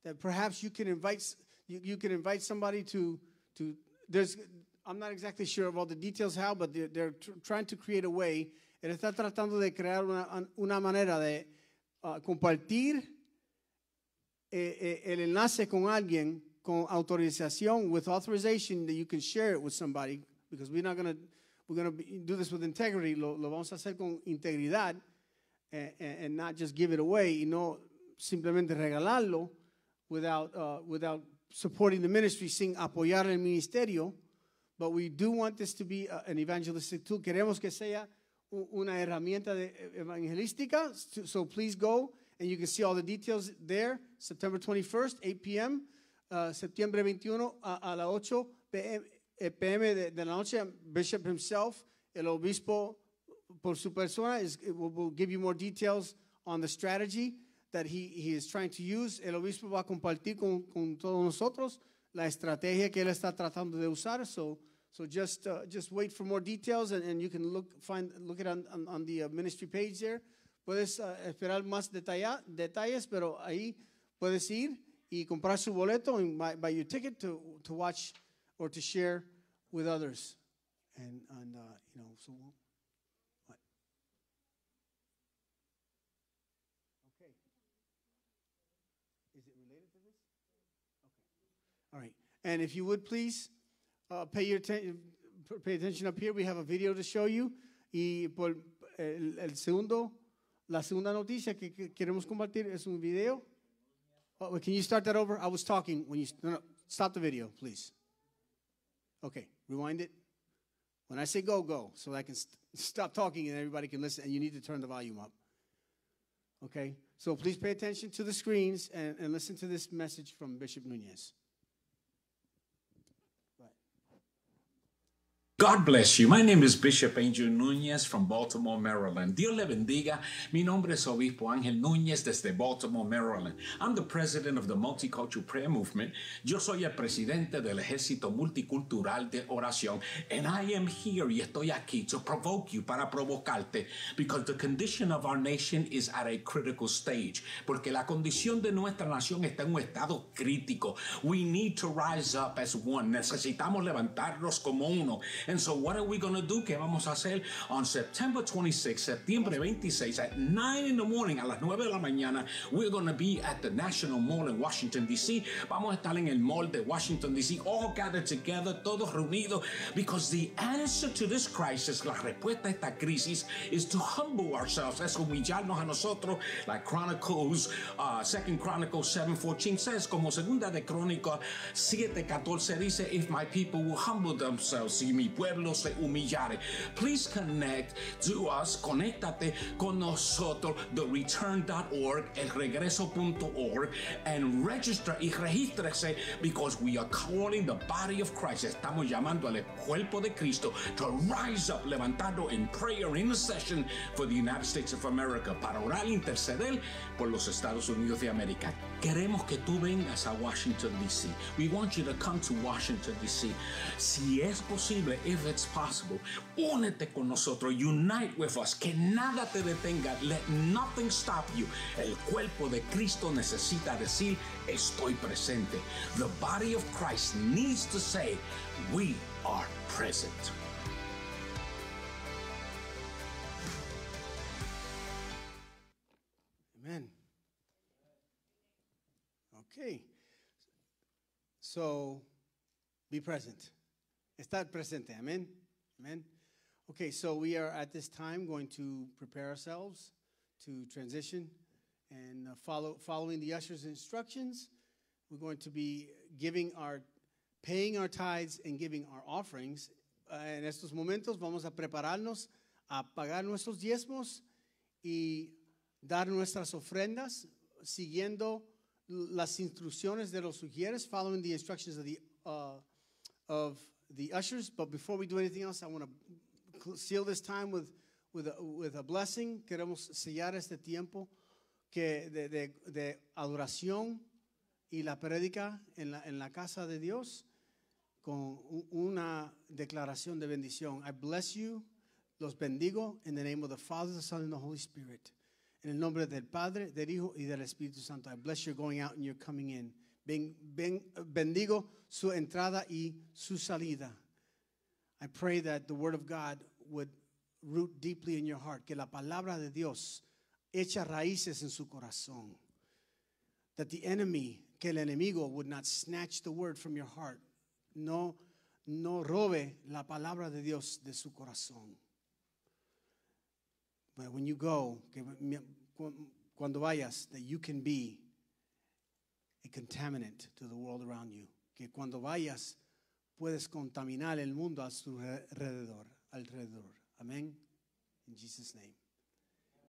that perhaps you can invite, you, you can invite somebody to, to there's, I'm not exactly sure of all the details how, but they're, they're tr- trying to create a way. Él está tratando de crear una, una manera de uh, compartir eh, eh, el enlace con alguien con autorización, with authorization, that you can share it with somebody, because we're not going to, we're going to do this with integrity, lo, lo, vamos a hacer con integridad, and, eh, eh, and, not just give it away, You know, simplemente regalarlo without, uh, without supporting the ministry, sin apoyar el ministerio, but we do want this to be a, uh, an evangelistic tool. Queremos que sea una herramienta eh, evangelística, so please go, and you can see all the details there, September 21st, 8 p.m., Ah, septiembre 21 a, a las 8 p.m. Eh, PM de, la noche, Bishop himself, el obispo por su persona, is, eh, will, give you more details on the strategy that he, he is trying to use. El obispo va a compartir con, con todos nosotros la estrategia que él está tratando de usar. So, so just, uh, just wait for more details and, and, you can look, find, look it on, on, the uh, ministry page there. Puedes uh, esperar más detalla, detalles, pero ahí puedes ir. y comprar su boleto and buy, buy, your ticket to, to watch or to share with others. And, and uh, you know, so what? Okay. Is it related to this? Okay. All right. And if you would please uh, pay your attention, pay attention up here. We have a video to show you. Y por el, el segundo, la segunda noticia que, que queremos compartir es un video. Oh, can you start that over? I was talking when you. No, no, stop the video, please. Okay, rewind it. When I say go, go, so I can st- stop talking and everybody can listen, and you need to turn the volume up. Okay, so please pay attention to the screens and, and listen to this message from Bishop Nunez. God bless you. My name is Bishop Angel Núñez from Baltimore, Maryland. Dios le bendiga. Mi nombre es Obispo Ángel Núñez desde Baltimore, Maryland. I'm the president of the Multicultural Prayer Movement. Yo soy el presidente del Ejército Multicultural de Oración. And I am here y estoy aquí to provoke you, para provocarte, because the condition of our nation is at a critical stage. Porque la condición de nuestra nación está en un estado crítico. We need to rise up as one. Necesitamos levantarnos como uno. And so what are we going to do? ¿Qué vamos a hacer? On September 26, septiembre 26, at 9 in the morning, a las 9 de la mañana, we're going to be at the National Mall in Washington, D.C. Vamos a estar en el Mall de Washington, D.C., all gathered together, todos reunidos, because the answer to this crisis, la respuesta a esta crisis, is to humble ourselves, es humillarnos a nosotros, like Chronicles, uh, Second Chronicles 7.14 says, como segunda de Crónica 7.14 dice, if my people will humble themselves, si mi pueblo se humillare. Please connect to us, conéctate con nosotros, thereturn.org, elregreso.org, and register y regístrese because we are calling the body of Christ. Estamos llamando al cuerpo de Cristo to rise up, levantando in prayer, session for the United States of America, para orar interceder por los Estados Unidos de América. Queremos que tú vengas a Washington, D.C. We want you to come to Washington, D.C. Si es posible, if it's possible, únete con nosotros, unite with us, que nada te detenga, let nothing stop you. El cuerpo de Cristo necesita decir, estoy presente. The body of Christ needs to say, we are present. Amen. Okay. So be present. Estar presente. Amen. Amen. Okay, so we are at this time going to prepare ourselves to transition and uh, follow, following the usher's instructions. We're going to be giving our, paying our tithes and giving our offerings. Uh, en estos momentos vamos a prepararnos a pagar nuestros diezmos y dar nuestras ofrendas siguiendo las instrucciones de los sugieres, following the instructions of the, uh, of the ushers. But before we do anything else, I want to seal this time with, with, a, with a blessing. Queremos sellar este tiempo que de, de, de adoración y la prédica en la, en la casa de Dios con una declaración de bendición. I bless you. Los bendigo in the name of the Father, the Son, and the Holy Spirit. En el nombre del Padre, del Hijo y del Espíritu Santo. I bless you. going out and you're coming in. Ben, ben, bendigo su entrada y su salida. I pray that the word of God would root deeply in your heart. Que la palabra de Dios echa raíces en su corazón. That the enemy, que el enemigo would not snatch the word from your heart. No, no robe la palabra de Dios de su corazón. But when you go, que cuando vayas, that you can be contaminant to the world around you. Que cuando vayas puedes contaminar el mundo a su alrededor. alrededor. Amén. In Jesus' name.